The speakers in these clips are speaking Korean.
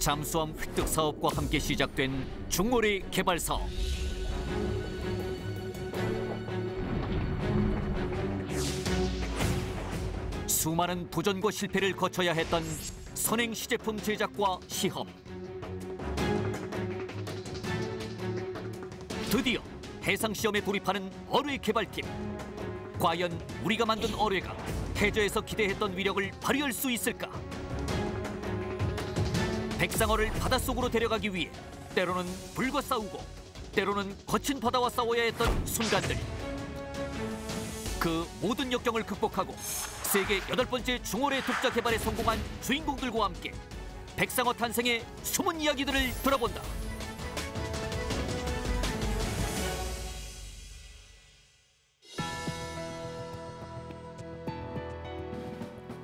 잠수함 획득 사업과 함께 시작된 중오리 개발 사업. 수많은 도전과 실패를 거쳐야 했던 선행 시제품 제작과 시험. 드디어 해상 시험에 돌입하는 어뢰 개발팀. 과연 우리가 만든 어뢰가 해저에서 기대했던 위력을 발휘할 수 있을까? 백상어를 바닷속으로 데려가기 위해 때로는 불과 싸우고 때로는 거친 바다와 싸워야 했던 순간들. 그 모든 역경을 극복하고 세계 여덟 번째 중월의 독자 개발에 성공한 주인공들과 함께 백상어 탄생의 숨은 이야기들을 들어본다.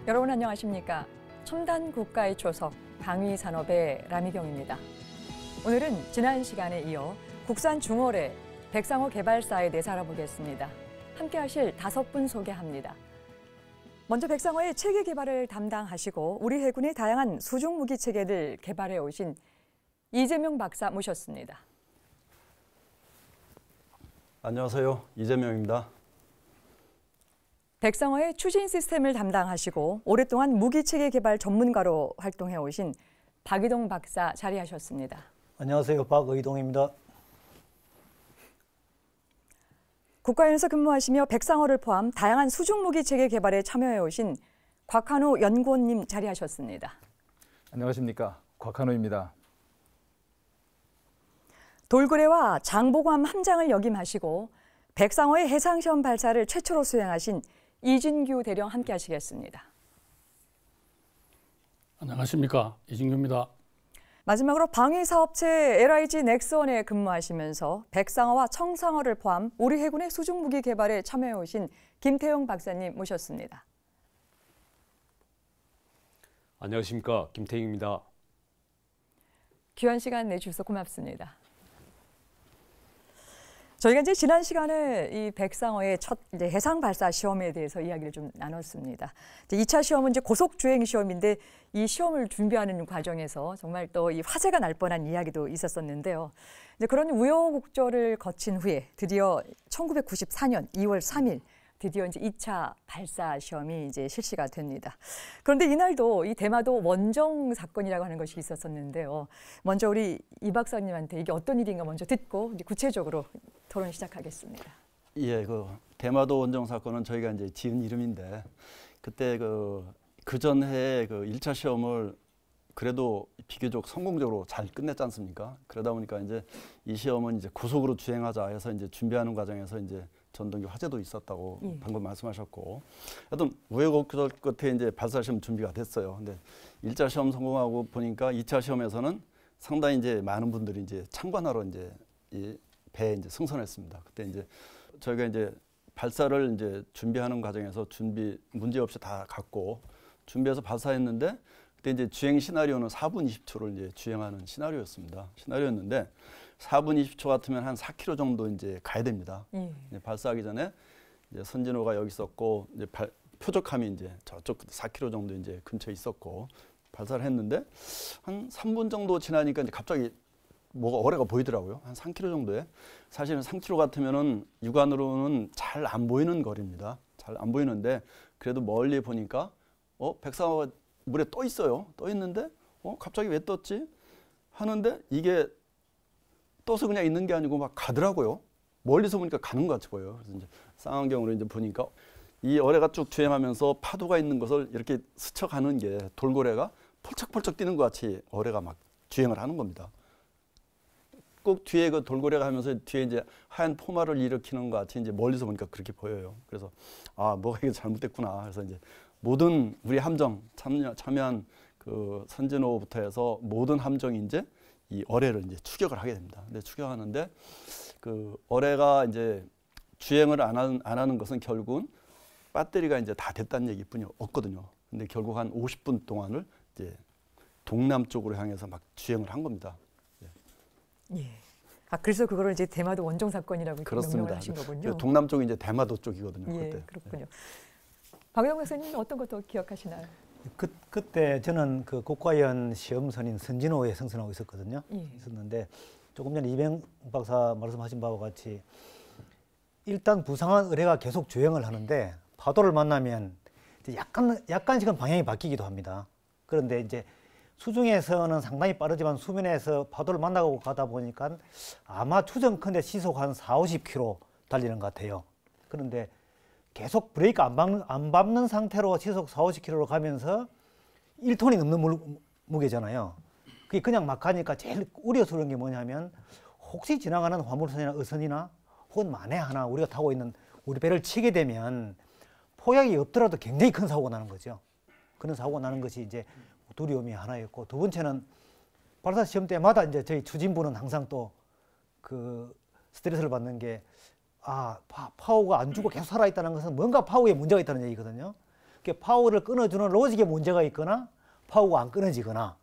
여러분 안녕하십니까? 첨단 국가의 초석 방위 산업의 라미경입니다. 오늘은 지난 시간에 이어 국산 중월의 백상호 개발사에 대해 알아보겠습니다. 함께 하실 다섯 분 소개합니다. 먼저 백상호의 체계 개발을 담당하시고 우리 해군의 다양한 수중 무기 체계를 개발해 오신 이재명 박사 모셨습니다. 안녕하세요. 이재명입니다. 백성화의 추진 시스템을 담당하시고 오랫동안 무기체계 개발 전문가로 활동해 오신 박의동 박사 자리하셨습니다. 안녕하세요. 박의동입니다. 국가연에서 근무하시며 백상어를 포함 다양한 수중무기 체계 개발에 참여해 오신 곽한호 연구원님 자리하셨습니다. 안녕하십니까. 곽한호입니다. 돌고래와 장보감 함장을 역임하시고 백상어의 해상시험 발사를 최초로 수행하신 이진규 대령 함께 하시겠습니다. 안녕하십니까. 이진규입니다. 마지막으로 방위사업체 LIG 넥선에 근무하시면서 백상어와 청상어를 포함 우리 해군의 수중무기 개발에 참여해 오신 김태용 박사님 모셨습니다. 안녕하십니까. 김태용입니다. 귀한 시간 내주셔서 고맙습니다. 저희가 이제 지난 시간에 이 백상어의 첫 이제 해상 발사 시험에 대해서 이야기를 좀 나눴습니다. 이제 2차 시험은 이제 고속 주행 시험인데 이 시험을 준비하는 과정에서 정말 또 이 화제가 날 뻔한 이야기도 있었었는데요. 이제 그런 우여곡절을 거친 후에 드디어 1994년 2월 3일 드디어 이제 2차 발사 시험이 이제 실시가 됩니다. 그런데 이날도 이 대마도 원정 사건이라고 하는 것이 있었었는데요. 먼저 우리 이 박사님한테 이게 어떤 일인가 먼저 듣고 구체적으로 토론 시작하겠습니다. 예, 그 대마도 원정 사건은 저희가 이제 지은 이름인데 그때 그 그전 해에 그 1차 그 시험을 그래도 비교적 성공적으로 잘 끝냈지 않습니까? 그러다 보니까 이제 이 시험은 이제 고속으로 주행하자 해서 이제 준비하는 과정에서 이제 전동기 화재도 있었다고 예. 방금 말씀하셨고 하여튼 우여곡절 끝에 이제 발사 시험 준비가 됐어요. 근데 1차 시험 성공하고 보니까 2차 시험에서는 상당히 이제 많은 분들이 이제 참관하러 이제 배에 이제 승선했습니다. 그때 이제 저희가 이제 발사를 이제 준비하는 과정에서 준비 문제 없이 다 갖고 준비해서 발사했는데 그때 이제 주행 시나리오는 4분 20초를 이제 주행하는 시나리오였습니다. 시나리오였는데 4분 20초 같으면 한 4km 정도 이제 가야 됩니다. 음. 이제 발사하기 전에 이제 선진호가 여기 있었고 이제 발, 표적함이 이제 저쪽 4km 정도 이제 근처에 있었고 발사를 했는데 한 3분 정도 지나니까 이제 갑자기 뭐가 어뢰가 보이더라고요. 한 3km 정도에. 사실은 3km 같으면은 육안으로는 잘 안 보이는 거리입니다. 잘 안 보이는데 그래도 멀리 보니까 어 백사가 물에 떠 있어요. 떠 있는데 어 갑자기 왜 떴지? 하는데 이게 떠서 그냥 있는 게 아니고 막 가더라고요. 멀리서 보니까 가는 것 같이 보여요. 그래서 이제 쌍안경으로 이제 보니까 이 어뢰가 쭉 주행하면서 파도가 있는 것을 이렇게 스쳐가는 게 돌고래가 펄쩍펄쩍 뛰는 것 같이 어뢰가 막 주행을 하는 겁니다. 꼭 뒤에 그 돌고래 가면서 뒤에 이제 하얀 포마를 일으키는 것 같이 이제 멀리서 보니까 그렇게 보여요. 그래서 아 뭐가 이게 잘못됐구나. 그래서 이제 모든 우리 함정 참여 참여한 그 선진호부터 해서 모든 함정이 이제 이 어뢰를 이제 추격을 하게 됩니다. 근데 추격하는데 그 어뢰가 이제 주행을 안하안 하는 것은 결국은 배터리가 이제 다 됐다는 얘기뿐이 없거든요. 근데 결국 한 50분 동안을 이제 동남쪽으로 향해서 막 주행을 한 겁니다. 예. 아 그래서 그거를 이제 대마도 원정 사건이라고 그렇습니다. 하신 거군요. 동남쪽 이제 대마도 쪽이거든요. 예, 그때. 그렇군요. 박영 박사님 어떤 것도 기억하시나요? 그 그때 저는 그 국과연 시험선인 선진호에 승선하고 있었거든요. 예. 있었는데 조금 전에 이병 박사 말씀하신 바와 같이 일단 부상한 의뢰가 계속 조행을 하는데 파도를 만나면 약간 약간씩은 방향이 바뀌기도 합니다. 그런데 이제 수중에서는 상당히 빠르지만 수면에서 파도를 만나고 가다 보니까 아마 추정컨대 시속 한 4, 50km 달리는 것 같아요. 그런데 계속 브레이크 안 밟는, 안 밟는 상태로 시속 4, 50km로 가면서 1톤이 넘는 물, 무게잖아요. 그게 그냥 막 가니까 제일 우려스러운 게 뭐냐면 혹시 지나가는 화물선이나 어선이나 혹은 만에 하나 우리가 타고 있는 우리 배를 치게 되면 포약이 없더라도 굉장히 큰 사고가 나는 거죠. 그런 사고가 나는 것이 이제 두려움이 하나였고 두 번째는 발사 시험 때마다 이제 저희 추진부는 항상 또 그 스트레스를 받는 게 아, 파, 워가안 죽고 계속 살아있다는 것은 뭔가 파워에 문제가 있다는 얘기거든요. 그게파워를 끊어주는 로직에 문제가 있거나 파워가안 끊어지거나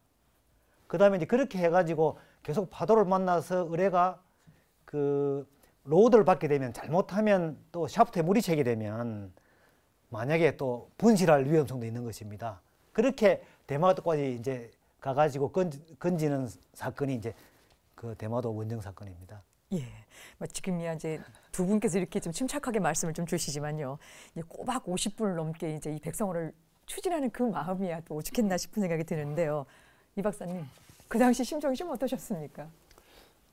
그 다음에 이제 그렇게 해가지고 계속 파도를 만나서 의뢰가 그 로드를 받게 되면 잘못하면 또 샤프트에 물이 채게 되면 만약에 또 분실할 위험성도 있는 것입니다. 그렇게 대마도까지 이제 가가지고 건, 지는 사건이 이제 그 대마도 원정 사건입니다. 예, 뭐 지금이야 이제 두 분께서 이렇게 좀 침착하게 말씀을 좀 주시지만요. 이제 꼬박 5 0분 넘게 이제 이 백성호를 추진하는 그 마음이야 또 오죽했나 싶은 생각이 드는데요. 이 박사님, 그 당시 심정이 좀 어떠셨습니까?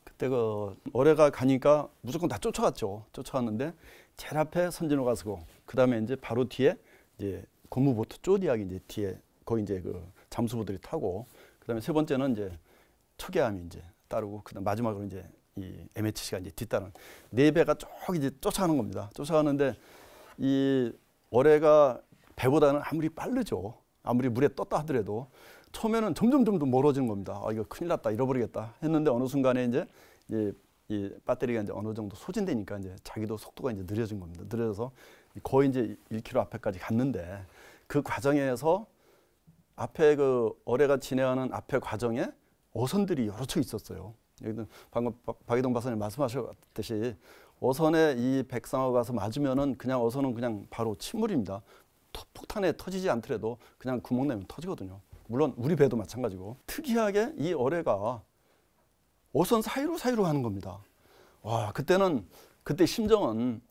그때 그 올해가 가니까 무조건 다 쫓아갔죠. 쫓아갔는데 제일 앞에 선진호가 서고 그 다음에 이제 바로 뒤에 이제 고무보트 쪼디하기 이제 뒤에 거의 이제 그 잠수부들이 타고 그다음에 세 번째는 이제 초계함이 이제 따르고 그다음 마지막으로 이제 이 MHC가 이제 뒤따른 네 배가 쭉 이제 쫓아가는 겁니다. 쫓아가는데 이 어뢰가 배보다는 아무리 빠르죠. 아무리 물에 떴다 하더라도 처음에는 점점 점점 멀어지는 겁니다. 아 이거 큰일 났다 잃어버리겠다 했는데 어느 순간에 이제 이, 이 배터리가 이제 어느 정도 소진되니까 이제 자기도 속도가 이제 느려진 겁니다. 느려져서 거의 이제 1km 앞에까지 갔는데 그 과정에서 앞에 그 어뢰가 진행하는 앞에 과정에 어선들이 여러 척 있었어요. 여기는 방금 박이동 박사님 말씀하셨듯이 어선에 이 백상어 가서 맞으면은 그냥 어선은 그냥 바로 침몰입니다. 폭탄에 터지지 않더라도 그냥 구멍 내면 터지거든요. 물론 우리 배도 마찬가지고 특이하게 이 어뢰가 어선 사이로 사이로 하는 겁니다. 와 그때는 그때 심정은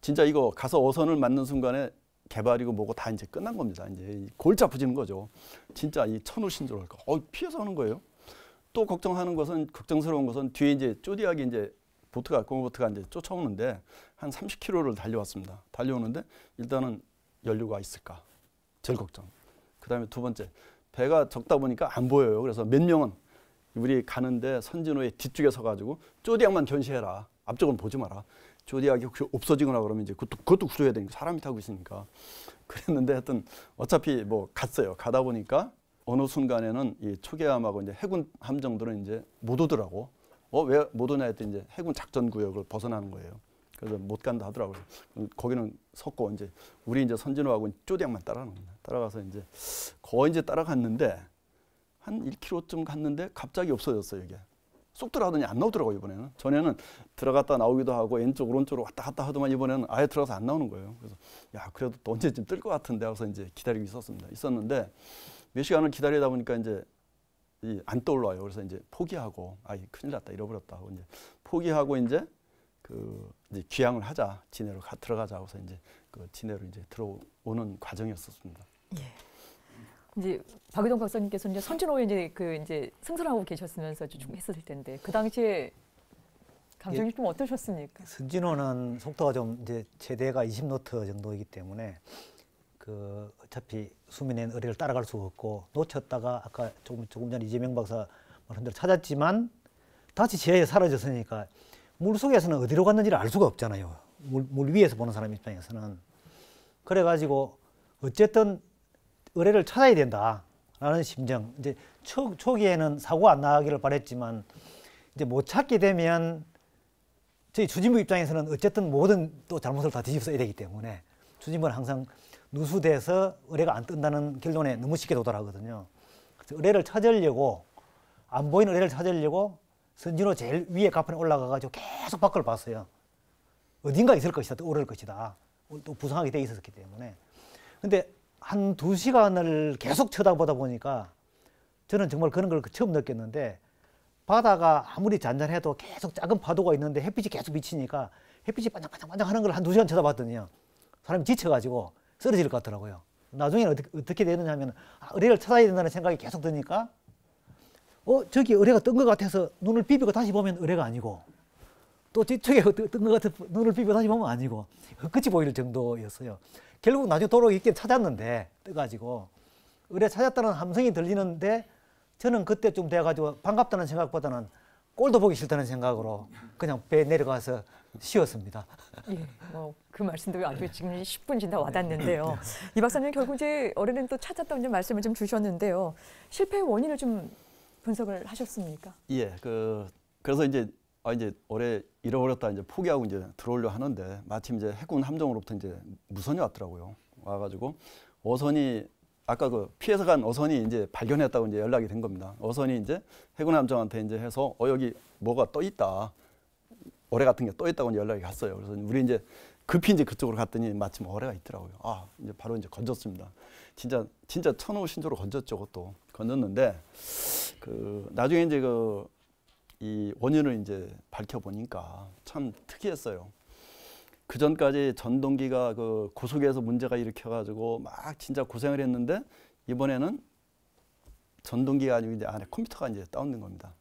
진짜 이거 가서 어선을 맞는 순간에 개발이고 뭐고 다 이제 끝난 겁니다. 이제 골치 아프지는 거죠. 진짜 이 천우신조랄까. 어, 피해서 하는 거예요. 또 걱정하는 것은 걱정스러운 것은 뒤에 이제 쪼디하게 이제 보트가 공보트가 이제 쫓아오는데 한 30km를 달려왔습니다. 달려오는데 일단은 연료가 있을까? 제일 걱정. 그다음에 두 번째 배가 적다 보니까 안 보여요. 그래서 몇 명은 우리 가는데 선진호의 뒤쪽에 서가지고 쪼디양만 전시해라. 앞쪽은 보지 마라. 조디악이 혹시 없어지거나 그러면 이제 그것도, 그것도 구조해야 되니까 사람이 타고 있으니까 그랬는데 하여튼 어차피 뭐 갔어요. 가다 보니까 어느 순간에는 이 초계함하고 이제 해군 함정들은 이제 못 오더라고. 어 왜 못 오냐 했더니 이제 해군 작전 구역을 벗어나는 거예요. 그래서 못 간다 하더라고요. 거기는 섰고 이제 우리 이제 선진호하고 조대양만 따라가는 겁니다. 따라가서 이제 거의 이제 따라갔는데 한 1km쯤 갔는데 갑자기 없어졌어요 이게. 쏙 들어가더니 안 나오더라고요 이번에는 전에는 들어갔다 나오기도 하고 왼쪽 오른쪽으로 왔다 갔다 하더만 이번에는 아예 들어가서 안 나오는 거예요 그래서 야 그래도 또 언제쯤 뜰 것 같은데 하고서 이제 기다리고 있었습니다 있었는데 몇 시간을 기다리다 보니까 이제 안 떠올라요 그래서 이제 포기하고 아 큰일 났다 잃어버렸다 하고 이제 포기하고 이제 그 이제 귀향을 하자 진해로 가, 들어가자 하고서 이제 그 진해로 이제 들어오는 과정이었었습니다. 예. 이제 박유동 박사님께서는 이제 선진호에 이제 그 이제 승선하고 계셨으면서 좀 했을 텐데 그 당시에 감정이 예, 좀 어떠셨습니까? 선진호는 속도가 좀 이제 최대가 20노트 정도이기 때문에 그 어차피 수민의 의뢰를 따라갈 수가 없고 놓쳤다가 아까 조금 조금 전 이재명 박사 말한 대로 찾았지만 다시 지하에 사라졌으니까 물 속에서는 어디로 갔는지를 알 수가 없잖아요. 물, 물 위에서 보는 사람 입장에서는 그래가지고 어쨌든 의뢰를 찾아야 된다라는 심정. 이제 초, 초기에는 사고가 안 나기를 바랬지만 이제 못 찾게 되면 저희 주진부 입장에서는 어쨌든 모든 또 잘못을 다 뒤집어 써야 되기 때문에 주진부는 항상 누수돼서 의뢰가 안 뜬다는 결론에 너무 쉽게 도달하거든요. 그래서 의뢰를 찾으려고 안 보이는 의뢰를 찾으려고 선진호 제일 위에 가판에 올라가가지고 계속 밖을 봤어요. 어딘가 있을 것이다, 또 오를 것이다. 또 부상하게 돼 있었기 때문에. 근데 한두 시간을 계속 쳐다보다 보니까 저는 정말 그런 걸 처음 느꼈는데 바다가 아무리 잔잔해도 계속 작은 파도가 있는데 햇빛이 계속 비치니까 햇빛이 반짝반짝반짝 하는 걸 한 두 시간 쳐다봤더니요. 사람이 지쳐가지고 쓰러질 것 같더라고요. 나중에는 어떻게, 어떻게 되느냐 하면 아, 의뢰를 찾아야 된다는 생각이 계속 드니까 어, 저기 의뢰가 뜬 것 같아서 눈을 비비고 다시 보면 의뢰가 아니고 또 뒤쪽에 뜬것 그 같은 눈을 비벼 다시 보면 아니고 끝이 보일 정도였어요. 결국 나중에 도로 있게 찾았는데 떠가지고 의뢰 찾았다는 함성이 들리는데 저는 그때좀 돼가지고 반갑다는 생각보다는 꼴도 보기 싫다는 생각으로 그냥 배 내려가서 쉬었습니다. 예, 어, 그 말씀도 아주 지금 10분 지나 네. 와닿는데요. 이 박사님 결국 이제 어른은 또 찾았다는 말씀을 좀 주셨는데요. 실패의 원인을 좀 분석을 하셨습니까? 예, 그 그래서 이제 아 이제 올해 잃어버렸다 이제 포기하고 이제 들어오려 하는데 마침 이제 해군 함정으로부터 이제 무선이 왔더라고요. 와가지고 어선이 아까 그 피해서 간 어선이 이제 발견했다고 이제 연락이 된 겁니다. 어선이 이제 해군 함정한테 이제 해서 어 여기 뭐가 떠 있다. 어뢰 같은 게떠 있다고 이제 연락이 갔어요. 그래서 우리 이제 급히 이제 그쪽으로 갔더니 마침 어뢰가 있더라고요. 아 이제 바로 이제 건졌습니다. 진짜 진짜 천호신조로 건졌죠. 그것도 건졌는데 그 나중에 이제 그이 원인을 이제 밝혀보니까 참 특이했어요. 그 전까지 전동기가 그 고속에서 문제가 일으켜가지고 막 진짜 고생을 했는데 이번에는 전동기가 아니고 이제 안에 컴퓨터가 이제 다운된 겁니다.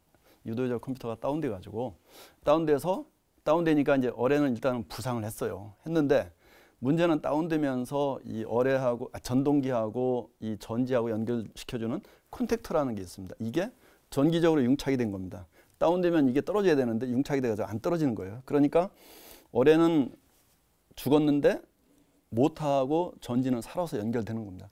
유도자 컴퓨터가 다운돼가지고 다운돼서 다운되니까 이제 어뢰는 일단 부상을 했어요. 했는데 문제는 다운되면서 이 어뢰하고 아, 전동기하고 이 전지하고 연결시켜주는 콘택터라는 게 있습니다. 이게 전기적으로 융착이 된 겁니다. 다운되면 이게 떨어져야 되는데 융착이 돼가지고 안 떨어지는 거예요. 그러니까 올해는 죽었는데 모터하고 전지는 살아서 연결되는 겁니다.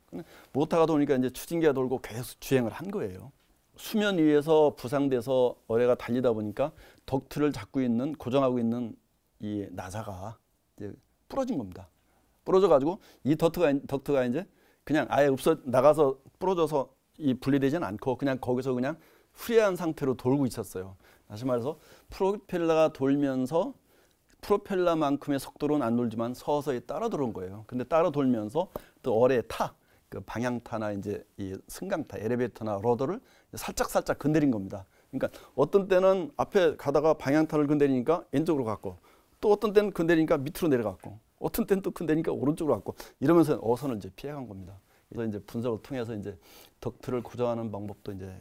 모터가 돌니까 이제 추진기가 돌고 계속 주행을 한 거예요. 수면 위에서 부상돼서 어뢰가 달리다 보니까 덕트를 잡고 있는 고정하고 있는 이 나사가 이제 부러진 겁니다. 부러져 가지고 이 덕트가 덕트가 이제 그냥 아예 없어 나가서 부러져서 이 분리되지는 않고 그냥 거기서 그냥 후려한 상태로 돌고 있었어요. 다시 말해서 프로펠러가 돌면서 프로펠러만큼의 속도로는 안 돌지만 서서히 따라 들어온 거예요. 근데 따라 돌면서 또 어뢰 타, 그 방향타나 이제 이 승강타, 엘리베이터나 러더를 살짝 살짝 건드린 겁니다. 그러니까 어떤 때는 앞에 가다가 방향타를 건드리니까 왼쪽으로 갔고 또 어떤 때는 건드리니까 밑으로 내려갔고 어떤 때는 또 건드리니까 오른쪽으로 갔고 이러면서 어선을 이제 피해간 겁니다. 그래서 이제 분석을 통해서 이제 덕트를 구조하는 방법도 이제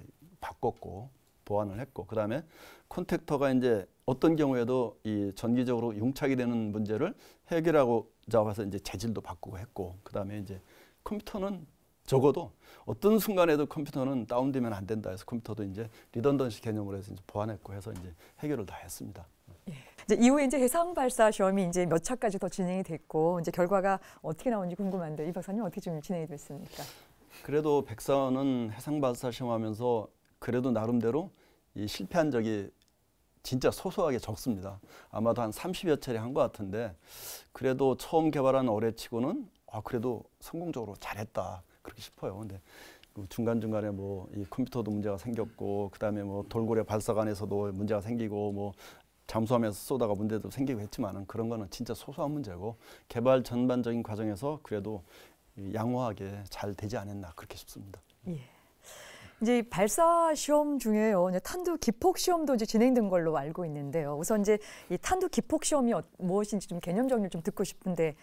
바꿨고 보완을 했고 그다음에 콘택터가 이제 어떤 경우에도 이 전기적으로 융착이 되는 문제를 해결하고 잡아서 이제 재질도 바꾸고 했고 그다음에 이제 컴퓨터는 적어도 어떤 순간에도 컴퓨터는 다운되면 안 된다 해서 컴퓨터도 이제 리던던시 개념으로 해서 이제 보완했고 해서 이제 해결을 다 했습니다. 예. 이제 이후에 이제 해상 발사 시험이 이제 몇 차까지 더 진행이 됐고 이제 결과가 어떻게 나오지 궁금한데 이 박사님 어떻게 좀 진행이 됐습니까? 그래도 백사원은 해상 발사 시험하면서 그래도 나름대로 이 실패한 적이 진짜 소소하게 적습니다. 아마도 한 30여 차례 한 것 같은데 그래도 처음 개발한 어뢰치고는 아 그래도 성공적으로 잘했다 그렇게 싶어요. 근데 뭐 중간 중간에 뭐 이 컴퓨터도 문제가 생겼고 그다음에 뭐 돌고래 발사관에서도 문제가 생기고 뭐 잠수함에서 쏘다가 문제도 생기고 했지만은 그런 거는 진짜 소소한 문제고 개발 전반적인 과정에서 그래도 양호하게 잘 되지 않았나 그렇게 싶습니다. 예. 이제 발사 시험 중에요. 탄두 기폭 시험도 이제 진행된 걸로 알고 있는데요. 우선 이제 이 탄두 기폭 시험이 어, 무엇인지 좀 개념 정리를 좀 듣고 싶은데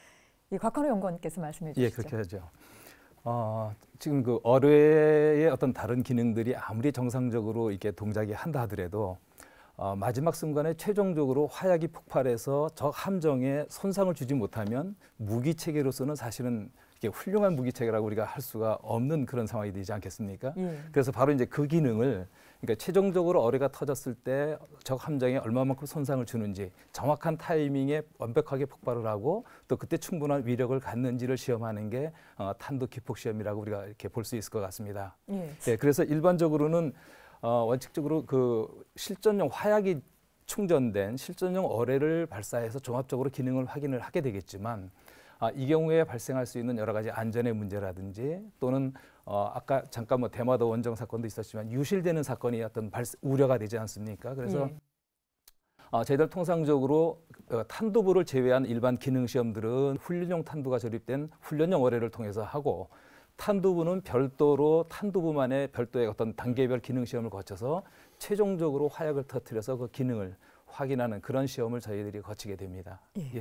이 곽한호 연구원께서 말씀해 주시죠. 예, 그렇게 하죠. 어, 지금 그 어뢰의 어떤 다른 기능들이 아무리 정상적으로 이렇게 동작이 한다 하더라도 어, 마지막 순간에 최종적으로 화약이 폭발해서 적 함정에 손상을 주지 못하면 무기 체계로서는 사실은 이게 훌륭한 무기체계라고 우리가 할 수가 없는 그런 상황이 되지 않겠습니까? 예. 그래서 바로 이제 그 기능을 그러니까 최종적으로 어뢰가 터졌을 때 적 함정에 얼마만큼 손상을 주는지 정확한 타이밍에 완벽하게 폭발을 하고 또 그때 충분한 위력을 갖는지를 시험하는 게 어, 탄도 기폭 시험이라고 우리가 이렇게 볼 수 있을 것 같습니다. 예. 예, 그래서 일반적으로는 어, 원칙적으로 그 실전용 화약이 충전된 실전용 어뢰를 발사해서 종합적으로 기능을 확인을 하게 되겠지만 아, 이 경우에 발생할 수 있는 여러 가지 안전의 문제라든지 또는 어, 아까 잠깐 뭐 대마도 원정 사건도 있었지만 유실되는 사건이 어떤 발 우려가 되지 않습니까? 그래서 네. 어, 저희들 통상적으로 어, 탄두부를 제외한 일반 기능 시험들은 훈련용 탄두가 조립된 훈련용 어뢰를 통해서 하고 탄두부는 별도로 탄두부만의 별도의 어떤 단계별 기능 시험을 거쳐서 최종적으로 화약을 터트려서 그 기능을 확인하는 그런 시험을 저희들이 거치게 됩니다. 예.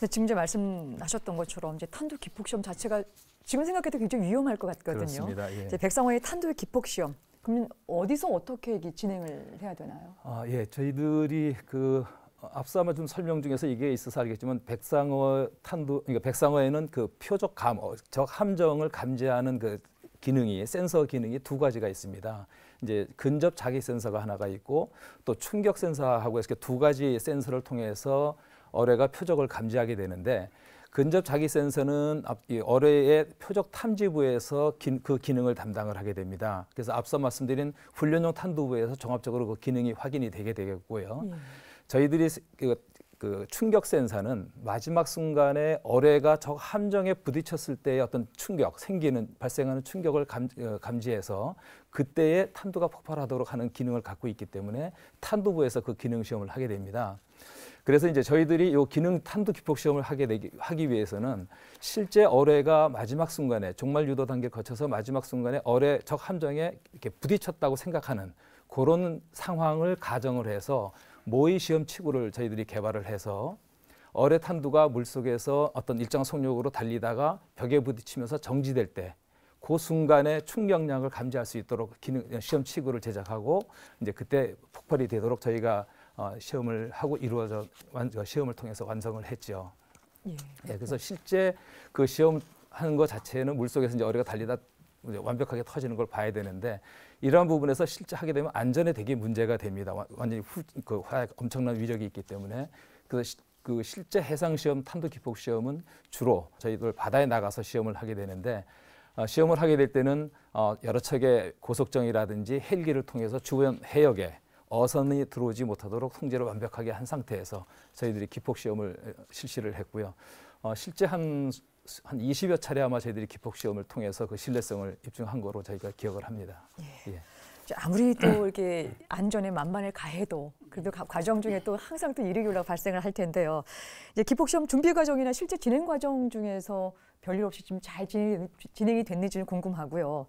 예. 지금 이제 말씀하셨던 것처럼 이제 탄두 기폭 시험 자체가 지금 생각해도 굉장히 위험할 것 같거든요. 그렇습니다. 예. 이제 백상호의 탄두 기폭 시험 그러면 어디서 어떻게 진행을 해야 되나요? 아, 예. 저희들이 그 앞서 아마 좀 설명 중에서 이게 있어서 알겠지만 백상어 탄두 그러니까 백상어에는 그 표적 감어 함정을 감지하는 그 기능이 센서 기능이 두 가지가 있습니다. 이제 근접 자기 센서가 하나가 있고 또 충격 센서하고 이렇게 두 가지 센서를 통해서 어뢰가 표적을 감지하게 되는데 근접 자기 센서는 어뢰의 표적 탐지부에서 기, 그 기능을 담당을 하게 됩니다. 그래서 앞서 말씀드린 훈련용 탄두부에서 종합적으로 그 기능이 확인이 되게 되겠고요. 예. 저희들이 그그 충격 센서는 마지막 순간에 어뢰가 저 함정에 부딪혔을 때의 어떤 충격 생기는 발생하는 충격을 감, 어, 감지해서 그때의탄도가 폭발하도록 하는 기능을 갖고 있기 때문에 탄도부에서그 기능 시험을 하게 됩니다. 그래서 이제 저희들이 요 기능 탄도 기폭 시험을 하게 되기, 하기 위해서는 실제 어뢰가 마지막 순간에 종말 유도 단계 거쳐서 마지막 순간에 어뢰 적 함정에 이렇게 부딪혔다고 생각하는 그런 상황을 가정을 해서 모의 시험 치구를 저희들이 개발을 해서 어뢰 탄두가 물속에서 어떤 일정 속력으로 달리다가 벽에 부딪히면서 정지될 때 그 순간에 충격량을 감지할 수 있도록 기능, 시험 치구를 제작하고 이제 그때 폭발이 되도록 저희가 어, 시험을 하고 이루어져 완, 그 시험을 통해서 완성을 했죠. 예. 예 그래서 실제 그 시험 하는 것 자체는 물 속에서 이제 어뢰가 달리다 완벽하게 터지는 걸 봐야 되는데 이러한 부분에서 실제 하게 되면 안전에 되게 문제가 됩니다. 완전히 후, 그 엄청난 위력이 있기 때문에 그래서 그 실제 해상 시험, 탄도 기폭 시험은 주로 저희들 바다에 나가서 시험을 하게 되는데 어, 시험을 하게 될 때는 어, 여러 척의 고속정이라든지 헬기를 통해서 주변 해역에 어선이 들어오지 못하도록 통제를 완벽하게 한 상태에서 저희들이 기폭 시험을 실시를 했고요. 어, 실제 한한 20여 차례 아마 저희들이 기폭 시험을 통해서 그 신뢰성을 입증한 거로 저희가 기억을 합니다. 예. 예. 아무리 또 이렇게 안전에 만만을 가해도 그래도 과정 중에 또 항상 또일이교라 발생을 할 텐데요. 이제 기폭 시험 준비 과정이나 실제 진행 과정 중에서 별일 없이 좀 잘 진행이 됐는지 궁금하고요.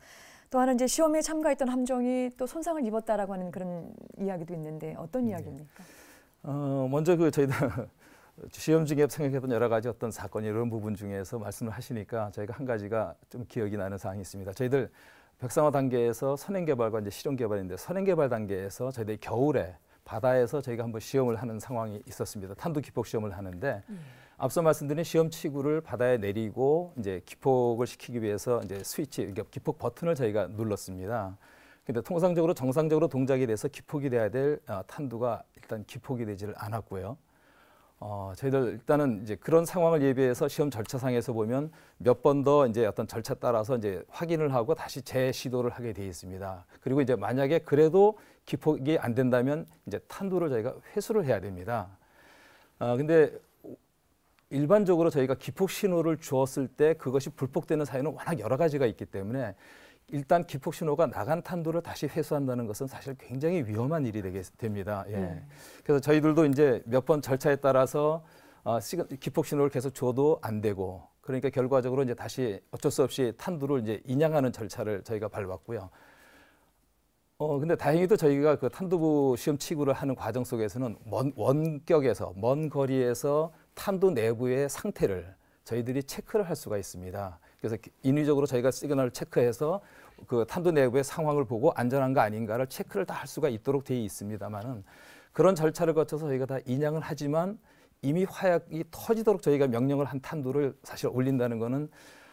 또 하나 이제 시험에 참가했던 함정이 또 손상을 입었다라고 하는 그런 이야기도 있는데 어떤 네. 이야기입니까? 네. 어, 먼저 그 저희가 시험 중에 생각해본 여러 가지 어떤 사건 이런 부분 중에서 말씀을 하시니까 저희가 한 가지가 좀 기억이 나는 사항이 있습니다. 저희들 백상화 단계에서 선행 개발과 이제 실용 개발인데 선행 개발 단계에서 저희들이 겨울에 바다에서 저희가 한번 시험을 하는 상황이 있었습니다. 탄도 기폭 시험을 하는데 음. 앞서 말씀드린 시험 치구를 바다에 내리고 이제 기폭을 시키기 위해서 이제 스위치, 그러니까 기폭 버튼을 저희가 눌렀습니다. 근데 통상적으로 정상적으로 동작이 돼서 기폭이 돼야 될탄도가 아, 일단 기폭이 되지를 않았고요. 어, 저희들 일단은 이제 그런 상황을 예비해서 시험 절차상에서 보면 몇 번 더 이제 어떤 절차 따라서 이제 확인을 하고 다시 재시도를 하게 되어 있습니다. 그리고 이제 만약에 그래도 기폭이 안 된다면 이제 탄도를 저희가 회수를 해야 됩니다. 어, 근데 일반적으로 저희가 기폭 신호를 주었을 때 그것이 불복되는 사유는 워낙 여러 가지가 있기 때문에 일단 기폭 신호가 나간 탄도를 다시 회수한다는 것은 사실 굉장히 위험한 일이 되게 됩니다. 예. 네. 그래서 저희들도 이제 몇 번 절차에 따라서 어, 시간, 기폭 신호를 계속 줘도 안 되고 그러니까 결과적으로 이제 다시 어쩔 수 없이 탄두를 이제 인양하는 절차를 저희가 밟았고요. 어 근데 다행히도 저희가 그 탄두부 시험 치구를 하는 과정 속에서는 먼 원격에서 먼 거리에서 탄두 내부의 상태를 저희들이 체크를 할 수가 있습니다. 그래서 인위적으로 저희가 시그널을 체크해서 그 탄도 내부의 상황을 보고 안전한 거 아닌가를 체크를 다 할 수가 있도록 되어 있습니다만은 그런 절차를 거쳐서 저희가 다 인양을 하지만 이미 화약이 터지도록 저희가 명령을 한 탄도를 사실 올린다는 거는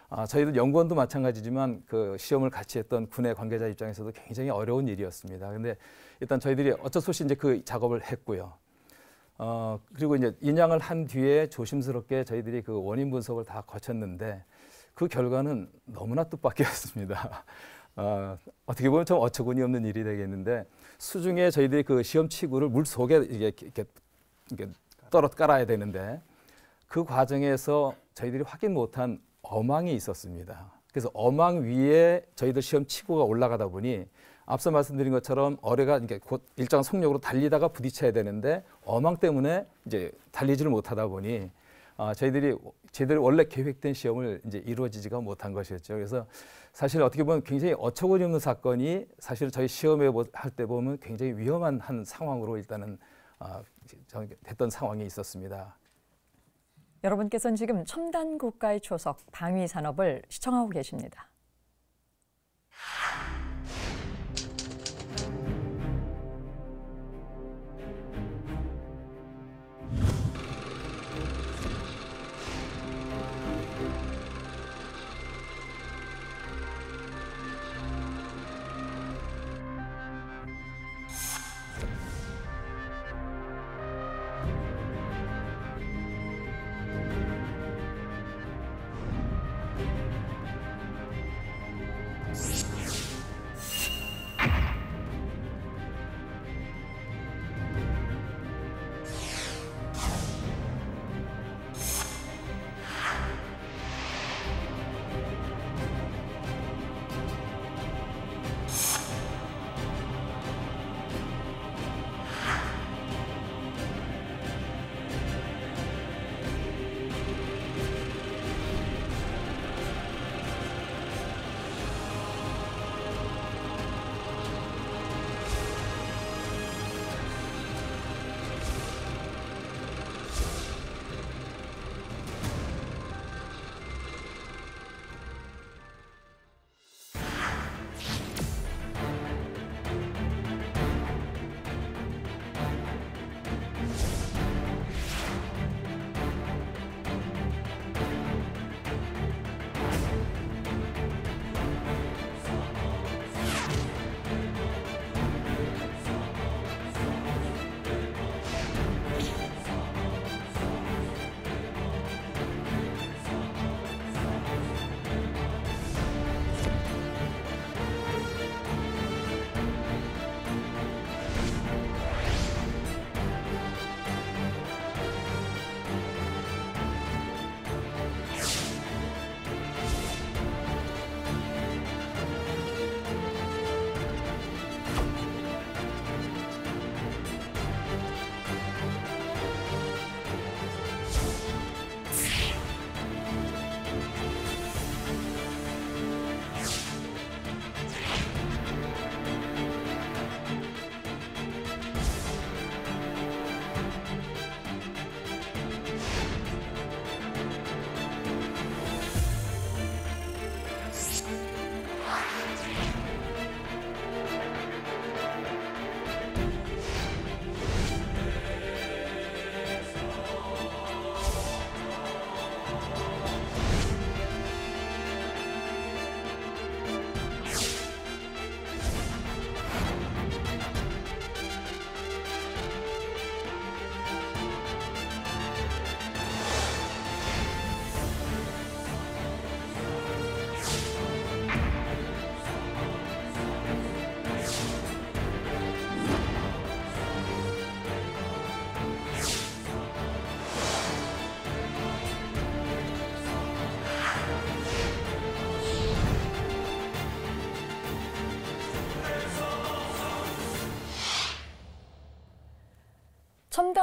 아, 저희도 연구원도 마찬가지지만 그 시험을 같이 했던 군의 관계자 입장에서도 굉장히 어려운 일이었습니다. 근데 일단 저희들이 어쩔 수 없이 이제 그 작업을 했고요. 어, 그리고 이제 인양을 한 뒤에 조심스럽게 저희들이 그 원인 분석을 다 거쳤는데 그 결과는 너무나 뜻밖이었습니다. 어, 어떻게 보면 좀 어처구니 없는 일이 되겠는데 수중에 저희들이 그 시험 치구를 물 속에 이게 이렇게, 이렇게 떨어 깔아야 되는데 그 과정에서 저희들이 확인 못한 어망이 있었습니다. 그래서 어망 위에 저희들 시험 치고가 올라가다 보니 앞서 말씀드린 것처럼 어뢰가 이제 곧 일정 속력으로 달리다가 부딪혀야 되는데 어망 때문에 이제 달리지를 못하다 보니 어, 저희들이 제대로 원래 계획된 시험을 이제 이루어지지가 못한 것이었죠. 그래서 사실 어떻게 보면 굉장히 어처구니 없는 사건이 사실 저희 시험에 할 때 보면 굉장히 위험한 한 상황으로 일단은 어, 됐던 상황이 있었습니다. 여러분께서는 지금 첨단 국가의 초석 방위 산업을 시청하고 계십니다.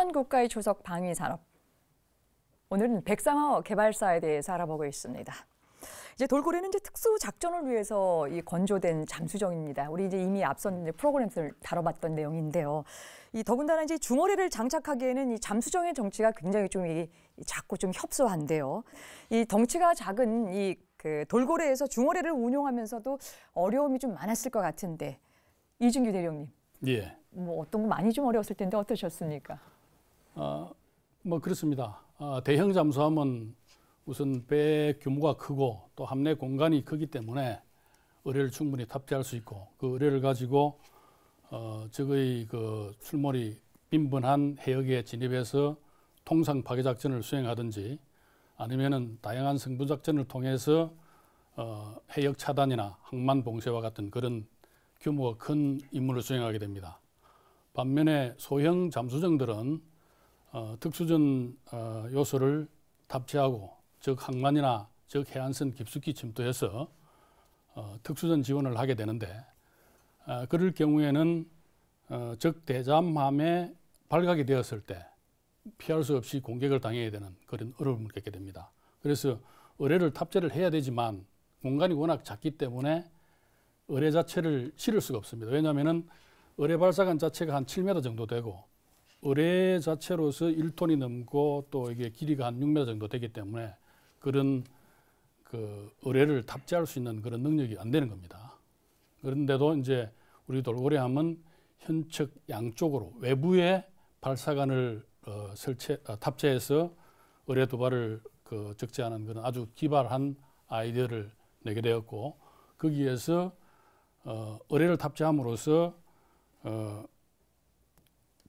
첨단 국가의 주석 방위 산업. 오늘은 백상어 개발사에 대해서 알아보고 있습니다. 이제 돌고래는 이제 특수 작전을 위해서 이 건조된 잠수정입니다. 우리 이제 이미 앞선 이제 프로그램들 다뤄봤던 내용인데요. 이 더군다나 이제 중어래를 장착하기에는 이 잠수정의 정치가 굉장히 좀이 작고 좀 협소한데요. 이 덩치가 작은 이그 돌고래에서 중어래를 운용하면서도 어려움이 좀 많았을 것 같은데 이준규 대령님. 예. 뭐 어떤 거 많이 좀 어려웠을 텐데 어떠셨습니까? 어, 뭐 그렇습니다. 아, 대형 잠수함은 우선 배 규모가 크고 또 함내 공간이 크기 때문에 의뢰를 충분히 탑재할 수 있고 그 의뢰를 가지고 어, 적의 그 출몰이 빈번한 해역에 진입해서 통상 파괴 작전을 수행하든지 아니면은 다양한 승부 작전을 통해서 어, 해역 차단이나 항만 봉쇄와 같은 그런 규모가 큰 임무를 수행하게 됩니다. 반면에 소형 잠수정들은 어, 특수전 어, 요소를 탑재하고 즉 항만이나 즉 해안선 깊숙이 침투해서 어, 특수전 지원을 하게 되는데 그럴 경우에는 즉 대잠함에 발각이 되었을 때 피할 수 없이 공격을 당해야 되는 그런 어려움을 겪게 됩니다. 그래서 의뢰를 탑재를 해야 되지만 공간이 워낙 작기 때문에 의뢰 자체를 실을 수가 없습니다. 왜냐하면 의뢰 발사관 자체가 한 7m 정도 되고 의뢰 자체로서 1톤이 넘고 또 이게 길이가 한 6m 정도 되기 때문에 그런 그 의뢰를 탑재할 수 있는 그런 능력이 안 되는 겁니다. 그런데도 이제 우리 돌고래함은 현측 양쪽으로 외부에 발사관을 어, 설치 아, 탑재해서 의뢰 도발을 그 적재하는 그런 아주 기발한 아이디어를 내게 되었고 거기에서 어, 의뢰를 탑재함으로써 어,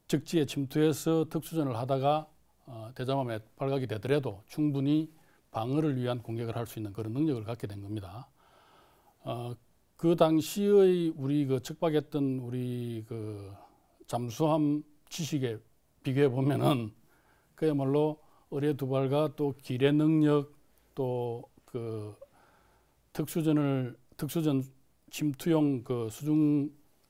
적지에 침투해서 특수전을 하다가 어, 대잠함에 발각이 되더라도 충분히 방어를 위한 공격을 할 수 있는 그런 능력을 갖게 된 겁니다. 어, 그 당시의 우리 그척박했던 우리 그 잠수함 지식에 비교해 보면은 그야말로 어뢰 두발과 또 기뢰 능력 또 그 특수전을 특수전 침투용 그 수중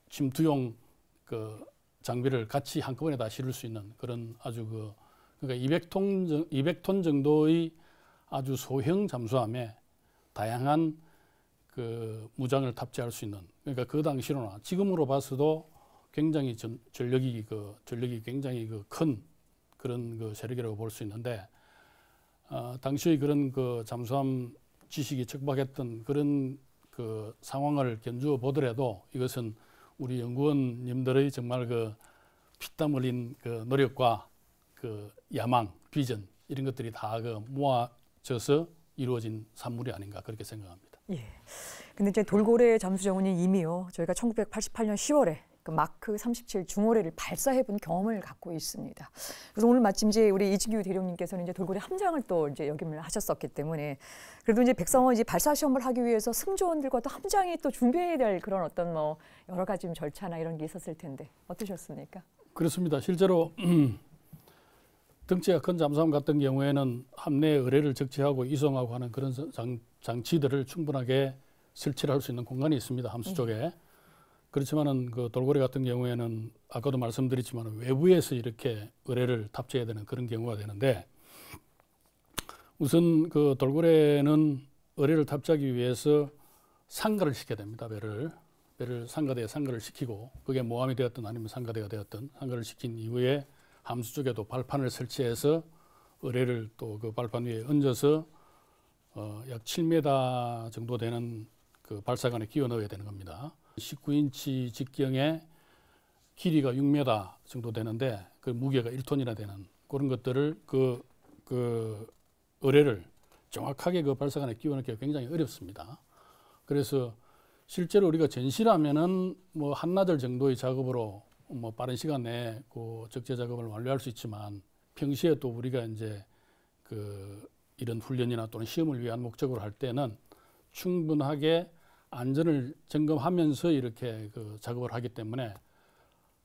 침투용 그 장비를 같이 한꺼번에 다 실을 수 있는 그런 아주 그 그러니까 200톤 200톤 정도의 아주 소형 잠수함에 다양한 그 무장을 탑재할 수 있는 그러니까 그 당시로나 지금으로 봐서도 굉장히 전, 전력이 그 전력이 굉장히 그 큰 그런 그 세력이라고 볼 수 있는데 어, 당시의 그런 그 잠수함 지식이 척박했던 그런 그 상황을 견주어 보더라도 이것은 우리 연구원님들의 정말 그 피땀 흘린 그 노력과 그 야망, 비전 이런 것들이 다그 모아져서 이루어진 산물이 아닌가 그렇게 생각합니다. 예. 근데 이제 돌고래 잠수정원이 이미요 저희가 1988년 10월에 그 마크 37 중어뢰를 발사해 본 경험을 갖고 있습니다. 그래서 오늘 마침 이제 우리 이진규 대령님께서는 이제 돌고래 함장을 또 이제 역임을 하셨었기 때문에 그래도 이제 백성원 이제 발사 시험을 하기 위해서 승조원들과 또 함장이 또 준비해야 될 그런 어떤 뭐 여러 가지 절차나 이런 게 있었을 텐데 어떠셨습니까? 그렇습니다. 실제로 등치가 큰 잠수함 같은 경우에는 함내에 의뢰를 적재하고 이송하고 하는 그런 장, 장치들을 충분하게 설치를 할수 있는 공간이 있습니다. 함수 네. 쪽에. 네. 그렇지만은 그 돌고래 같은 경우에는 아까도 말씀드렸지만 외부에서 이렇게 의뢰를 탑재해야 되는 그런 경우가 되는데 우선 그 돌고래는 의뢰를 탑재하기 위해서 상가를 시켜야 됩니다. 배를 배를 상가대에 상가를 시키고 그게 모함이 되었든 아니면 상가대가 되었든 상가를 시킨 이후에 함수 쪽에도 발판을 설치해서 의뢰를 또 그 발판 위에 얹어서 어, 약 7m 정도 되는 그 발사관에 끼워 넣어야 되는 겁니다. 19인치 직경에 길이가 6m 정도 되는데 그 무게가 1톤이나 되는 그런 것들을 그, 그 의뢰를 정확하게 그 발사관에 끼워넣기가 굉장히 어렵습니다. 그래서 실제로 우리가 전시라면은 뭐 한나절 정도의 작업으로 뭐 빠른 시간 내에 그 적재 작업을 완료할 수 있지만 평시에 또 우리가 이제 그 이런 훈련이나 또는 시험을 위한 목적으로 할 때는 충분하게 안전을 점검하면서 이렇게 그 작업을 하기 때문에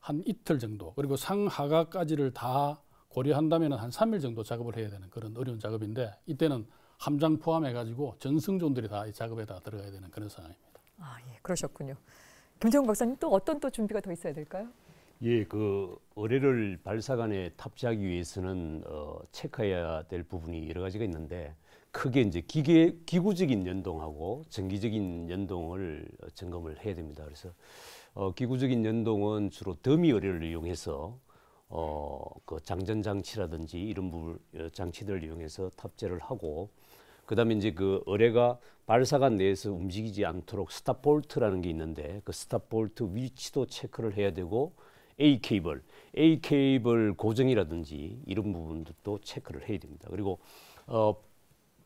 한 이틀 정도 그리고 상하가까지를 다 고려한다면 한 3일 정도 작업을 해야 되는 그런 어려운 작업인데 이때는 함장 포함해 가지고 전승존들이 다 이 작업에 다 들어가야 되는 그런 상황입니다. 아, 예. 그러셨군요. 김정 박사님 또 어떤 또 준비가 더 있어야 될까요? 예, 그 어뢰를 발사관에 탑재하기 위해서는 어, 체크해야 될 부분이 여러 가지가 있는데 크게 이제 기계 기구적인 연동하고 전기적인 연동을 점검을 해야 됩니다. 그래서 어, 기구적인 연동은 주로 더미 의뢰를 이용해서 어, 그 장전 장치라든지 이런 부분 어, 장치들을 이용해서 탑재를 하고 그다음에 이제 그 의뢰가 발사관 내에서 움직이지 않도록 스탑 볼트라는 게 있는데 그 스탑 볼트 위치도 체크를 해야 되고 A 케이블, A 케이블 고정이라든지 이런 부분도 체크를 해야 됩니다. 그리고 어,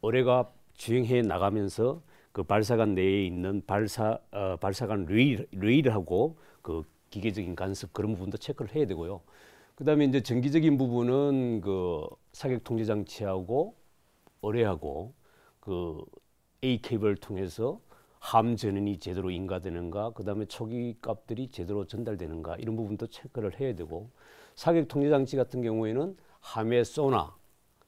의뢰가 주행해 나가면서 그 발사관 내에 있는 발사 어, 발사관 레일, 하고그 기계적인 간섭 그런 부분도 체크를 해야 되고요. 그다음에 이제 전기적인 부분은 그 사격 통제 장치하고 의뢰하고 그 A 케이블 통해서 함 전원이 제대로 인가되는가, 그다음에 초기 값들이 제대로 전달되는가 이런 부분도 체크를 해야 되고 사격 통제 장치 같은 경우에는 함의 쏘나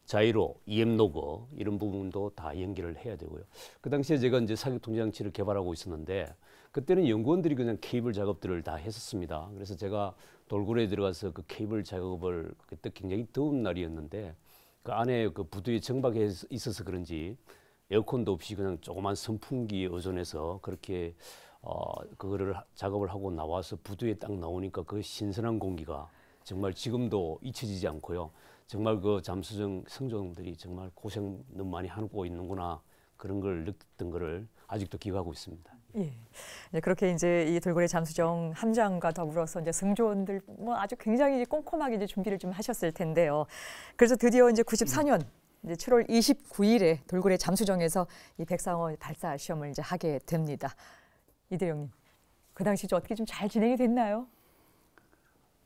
자이로, EM로그 이런 부분도 다 연결을 해야 되고요. 그 당시에 제가 이제 사격 통장치를 개발하고 있었는데 그때는 연구원들이 그냥 케이블 작업들을 다 했었습니다. 그래서 제가 돌고래 들어가서 그 케이블 작업을 그때 굉장히 더운 날이었는데 그 안에 그 부두에 정박해 있어서 그런지 에어컨도 없이 그냥 조그만 선풍기에 의존해서 그렇게 어, 그거를 작업을 하고 나와서 부두에 딱 나오니까 그 신선한 공기가 정말 지금도 잊혀지지 않고요. 정말 그 잠수정 성조들이 정말 고생 너무 많이 하고 있는구나 그런 걸 느꼈던 거를 아직도 기억하고 있습니다. 예. 예 그렇게 이제 이 돌고래 잠수정 함장과 더불어서 이제 승조원들 뭐 아주 굉장히 꼼꼼하게 이제 준비를 좀 하셨을 텐데요. 그래서 드디어 이제 94년 이제 7월 29일에 돌고래 잠수정에서 이 백상어 발사 시험을 이제 하게 됩니다. 이대영님, 그 당시 좀 어떻게 좀 잘 진행이 됐나요?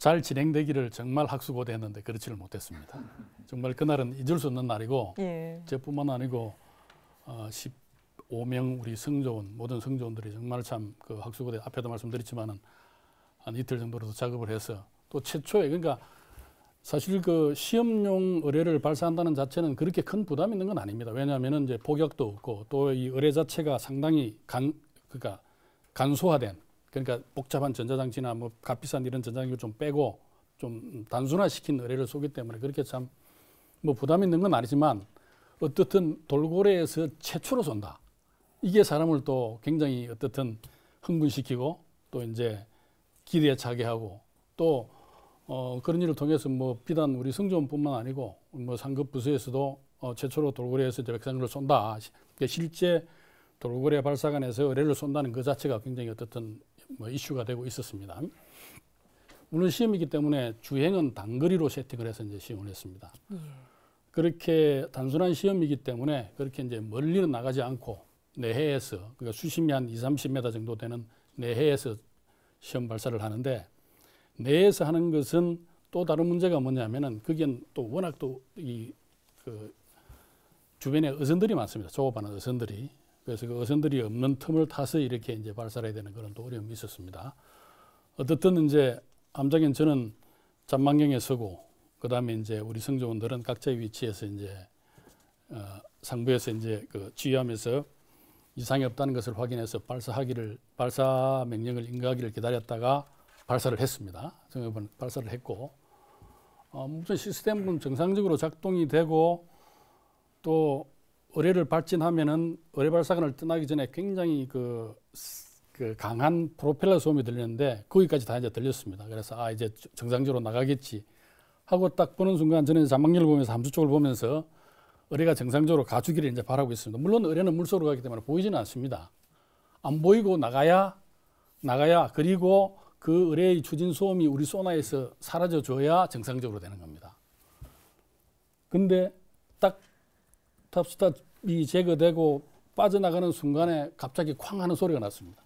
잘 진행되기를 정말 학수고대했는데 그렇지를 못했습니다. 정말 그날은 잊을 수 없는 날이고 예. 저뿐만 아니고 어, 15명 우리 성조원 모든 성조원들이 정말 참 그 학수고대 앞에도 말씀드렸지만은 한 이틀 정도로 작업을 해서 또 최초에 그러니까 사실 그 시험용 의뢰를 발사한다는 자체는 그렇게 큰 부담이 있는 건 아닙니다. 왜냐하면 이제 폭약도 없고 또 이 의뢰 자체가 상당히 간 그러니까 간소화된 그러니까 복잡한 전자장치나 뭐 값비싼 이런 전자장치를 좀 빼고 좀 단순화시킨 의뢰를 쏘기 때문에 그렇게 참 뭐 부담 있는 건 아니지만 어떻든 돌고래에서 최초로 쏜다. 이게 사람을 또 굉장히 어떻든 흥분시키고 또 이제 기대에 차게 하고 또 어, 그런 일을 통해서 뭐 비단 우리 성원뿐만 아니고 뭐 상급 부서에서도 어, 최초로 돌고래에서 이제 백상을 쏜다. 실제 돌고래 발사관에서 의뢰를 쏜다는 그 자체가 굉장히 어떻든 뭐 이슈가 되고 있었습니다. 물론 시험이기 때문에 주행은 단거리로 세팅을 해서 이제 시험을 했습니다. 예. 그렇게 단순한 시험이기 때문에 그렇게 이제 멀리는 나가지 않고 내해에서 그러니까 수심이 한 2, 30m 정도 되는 내해에서 시험 발사를 하는데 내에서 하는 것은 또 다른 문제가 뭐냐면은 그게 또 워낙 또이그 주변에 어선들이 많습니다. 조업하는 어선들이 그래서 그 어선들이 없는 틈을 타서 이렇게 이제 발사해야 를 되는 그런 또 어려움이 있었습니다. 어떻든 이제 암장인 저는 잠망경에 서고 그 다음에 이제 우리 성조원들은 각자의 위치에서 이제 어, 상부에서 이제 그 지휘하면서 이상이 없다는 것을 확인해서 발사하기를 발사 명령을 인가하기를 기다렸다가 발사를 했습니다. 정협은 발사를 했고 어, 무슨 시스템은 정상적으로 작동이 되고 또 의뢰를 발진하면은 의뢰 발사관을 떠나기 전에 굉장히 그, 그 강한 프로펠러 소음이 들렸는데 거기까지 다 이제 들렸습니다. 그래서 아 이제 정상적으로 나가겠지 하고 딱 보는 순간 저는 자막률을 보면서 함수 쪽을 보면서 의뢰가 정상적으로 가주기를 이제 바라고 있습니다. 물론 의뢰는 물속으로 가기 때문에 보이지는 않습니다. 안 보이고 나가야 나가야 그리고 그 의뢰의 추진 소음이 우리 소나에서 사라져 줘야 정상적으로 되는 겁니다. 근데 탑스탑이 제거되고 빠져나가는 순간에 갑자기 쾅 하는 소리가 났습니다.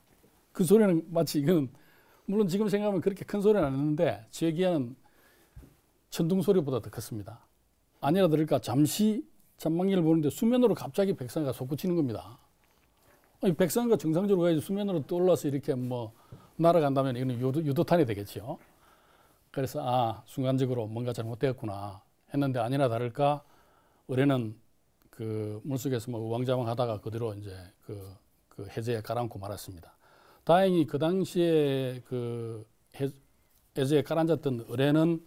그 소리는 마치 이건 물론 지금 생각하면 그렇게 큰 소리는 아는데제 기에는 천둥 소리보다 더 컸습니다. 아니라 들을까 잠시 전망기를 보는데 수면으로 갑자기 백상가 솟구치는 겁니다. 백상가 정상적으로 가야지 수면으로 떠올라서 이렇게 뭐 날아간다면 이거는 유도, 탄이 되겠지요. 그래서 아 순간적으로 뭔가 잘못되었구나 했는데 아니나 다를까 올해는 그 물속에서 뭐 왕자왕 하다가 그대로 이제 그, 그해제에 가라앉고 말았습니다. 다행히 그 당시에 그 해, 해에 가라앉았던 의뢰는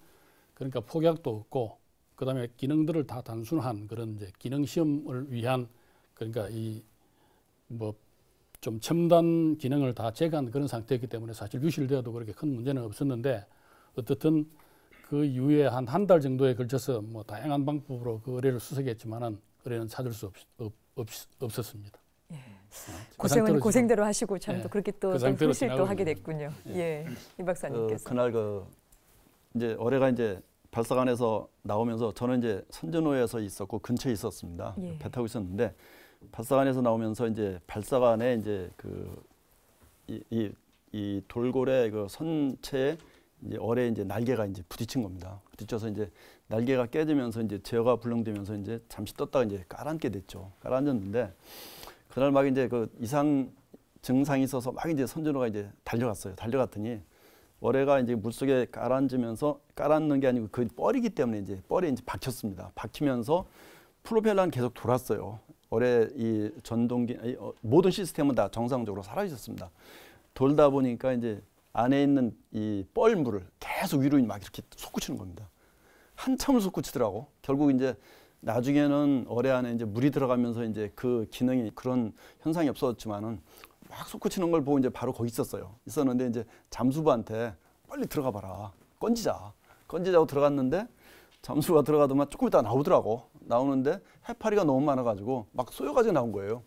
그러니까 폭약도 없고 그 다음에 기능들을 다 단순한 그런 이제 기능 시험을 위한 그러니까 이 뭐 좀 첨단 기능을 다 제거한 그런 상태였기 때문에 사실 유실되어도 그렇게 큰 문제는 없었는데 어떻든 그 이후에 한 한 달 정도에 걸쳐서 뭐 다양한 방법으로 그 의뢰를 수색했지만은 올해는 찾을 수 없, 없, 없 없었습니다. 예. 어, 그 고생은 고생대로 하시고 참또 예, 그렇게 또 손실 그 하게 됐군요. 예, 예, 이 박사님께서 어, 그날 그 이제 올해가 이제 발사관에서 나오면서 저는 이제 선전호에서 있었고 근처에 있었습니다. 예. 배 타고 있었는데 발사관에서 나오면서 이제 발사관에 이제 그이이 돌고래 그 선체에 이제 어뢰 이제 날개가 이제 부딪힌 겁니다. 부딪혀서 이제 날개가 깨지면서 이제 제어가 불능되면서 이제 잠시 떴다가 이제 깔아앉게 됐죠. 깔아앉았는데 그날 막 이제 그 이상 증상이 있어서 막 이제 선진호가 이제 달려갔어요. 달려갔더니 올해가 이제 물속에 깔아앉으면서 깔아앉는 게 아니고 그 뻘이기 때문에 이제 뻘에 이제 박혔습니다. 박히면서 프로펠러는 계속 돌았어요. 올해 이 전동기 어, 모든 시스템은 다 정상적으로 사라졌습니다. 돌다 보니까 이제 안에 있는 이 뻘물을 계속 위로 막 이렇게 솟구치는 겁니다. 한참을 솟구치더라고. 결국 이제 나중에는 어뢰 안에 이제 물이 들어가면서 이제 그 기능이 그런 현상이 없어졌지만은 막 솟구치는 걸 보고 이제 바로 거기 있었어요. 있었는데 이제 잠수부한테 빨리 들어가 봐라. 건지자. 건지자고 들어갔는데 잠수가 들어가더만 조금 있다 나오더라고. 나오는데 해파리가 너무 많아가지고 막 쏘여가지고 나온 거예요.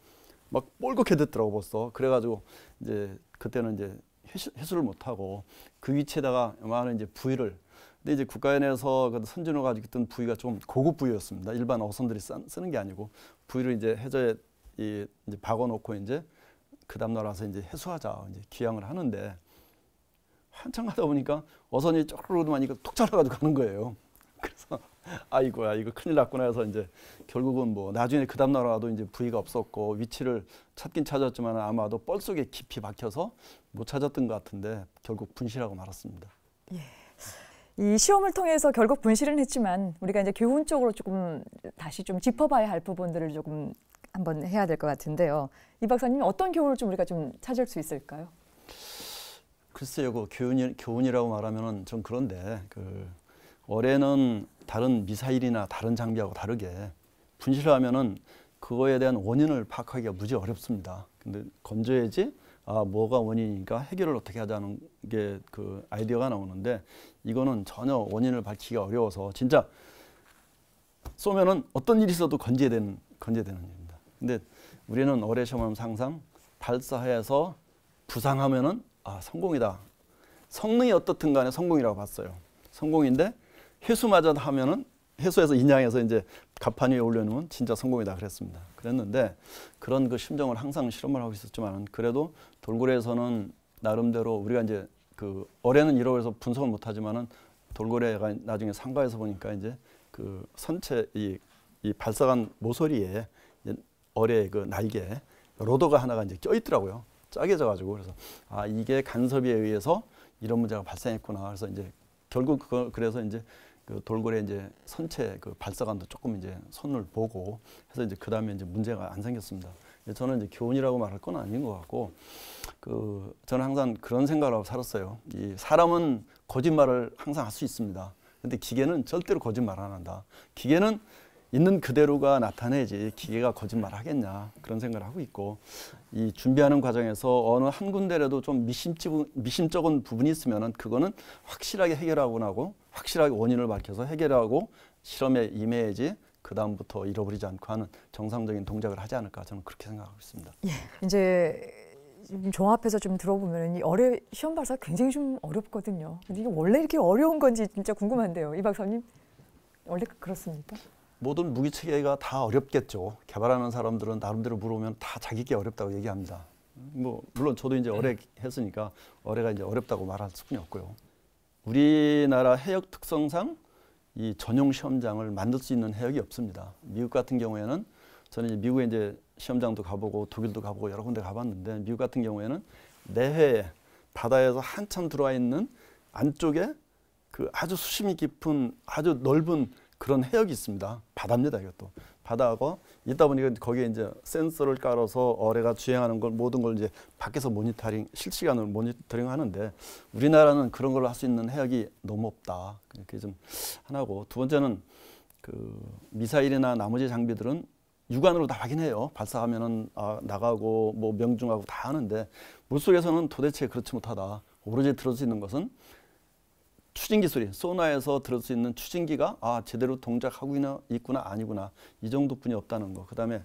막 뻘겋게 됐더라고 벌써. 그래가지고 이제 그때는 이제 회수를 못하고 그 위치에다가 많은 이제 부위를 근데 이제 국가연에서 선진호가 지고 있던 부위가 좀 고급 부위였습니다. 일반 어선들이 쓰는 게 아니고 부위를 이제 해저에 이, 제 박아놓고 이제 그 다음날 와서 이제 해수하자 이제 기양을 하는데 한참 가다 보니까 어선이 쪼르르 하니까 그 톡 잘라가지고 가는 거예요. 아이고야 이거 큰일 났구나 해서 이제 결국은 뭐 나중에 그 다음 날라도 이제 부위가 없었고 위치를 찾긴 찾았지만 아마도 뻘 속에 깊이 박혀서 못 찾았던 것 같은데 결국 분실하고 말았습니다. 예. 이 시험을 통해서 결국 분실은 했지만 우리가 이제 교훈적으로 조금 다시 좀 짚어봐야 할 부분들을 조금 한번 해야 될 것 같은데요. 이 박사님 어떤 교훈을 좀 우리가 좀 찾을 수 있을까요? 글쎄요, 그 교훈이, 교훈이라고 말하면은 좀 그런데 그 올해는 다른 미사일이나 다른 장비하고 다르게 분실을 하면은 그거에 대한 원인을 파악하기가 무지 어렵습니다. 근데 건져야지 아 뭐가 원인이니까 해결을 어떻게 하자는 게 그 아이디어가 나오는데 이거는 전혀 원인을 밝히기가 어려워서 진짜 쏘면은 어떤 일이 있어도 건재되는 건재되는 일입니다. 근데 우리는 어뢰 셔먼 상상 발사해서 부상하면은 아 성공이다. 성능이 어떻든 간에 성공이라고 봤어요. 성공인데 회수마저 하면은 해수에서 인양해서 이제 갑판 위에 올려놓으면 진짜 성공이다 그랬습니다. 그랬는데 그런 그 심정을 항상 실험을 하고 있었지만 그래도 돌고래에서는 나름대로 우리가 이제 그 어뢰는 이러고 해서 분석을 못하지만은 돌고래가 나중에 상가에서 보니까 이제 그 선체 이, 이 발사한 모서리에 어뢰 그 날개 로더가 하나가 이제 껴 있더라고요. 짜게 져가지고 그래서 아 이게 간섭에 의해서 이런 문제가 발생했구나. 그래서 이제 결국 그, 그래서 이제 그 돌고래 이제 선체 그 발사관도 조금 이제 손을 보고 해서 이제 그 다음에 이제 문제가 안 생겼습니다. 저는 이제 교훈이라고 말할 건 아닌 것 같고 그 저는 항상 그런 생각을 하고 살았어요. 이 사람은 거짓말을 항상 할 수 있습니다. 근데 기계는 절대로 거짓말 안 한다. 기계는 있는 그대로가 나타내지 기계가 거짓말 하겠냐 그런 생각을 하고 있고 이 준비하는 과정에서 어느 한 군데라도 좀 미심쩍은, 미심쩍은 부분이 있으면 그거는 확실하게 해결하고 나고 확실하게 원인을 밝혀서 해결하고 실험에 임해야지 그 다음부터 잃어버리지 않고 하는 정상적인 동작을 하지 않을까 저는 그렇게 생각하고 있습니다. 예, 이제 종합해서 좀 들어보면 이 어려 시험 발사 굉장히 좀 어렵거든요. 근데 이게 원래 이렇게 어려운 건지 진짜 궁금한데요, 이 박사님 원래 그렇습니까? 모든 무기 체계가 다 어렵겠죠. 개발하는 사람들은 나름대로 물어보면 다 자기 게 어렵다고 얘기합니다. 뭐 물론 저도 이제 네. 어뢰 했으니까 어뢰가 이제 어렵다고 말할 수는 없고요. 우리나라 해역 특성상 이 전용 시험장을 만들 수 있는 해역이 없습니다. 미국 같은 경우에는 저는 미국에 이제 시험장도 가보고 독일도 가보고 여러 군데 가봤는데 미국 같은 경우에는 내해에 바다에서 한참 들어와 있는 안쪽에 그 아주 수심이 깊은 아주 넓은 그런 해역이 있습니다. 바다입니다. 이것도 바다하고 있다 보니까 거기에 이제 센서를 깔아서 어뢰가 주행하는 걸 모든 걸 이제 밖에서 모니터링 실시간으로 모니터링 하는데 우리나라는 그런 걸 할 수 있는 해역이 너무 없다. 그게 좀 하나고 두 번째는 그 미사일이나 나머지 장비들은 육안으로 다 확인해요. 발사하면은 아, 나가고 뭐 명중하고 다 하는데 물속에서는 도대체 그렇지 못하다. 오로지 들을 수 있는 것은 추진기 소리, 소나에서 들을 수 있는 추진기가 아 제대로 동작하고 있나, 있구나 아니구나 이 정도뿐이 없다는 거. 그다음에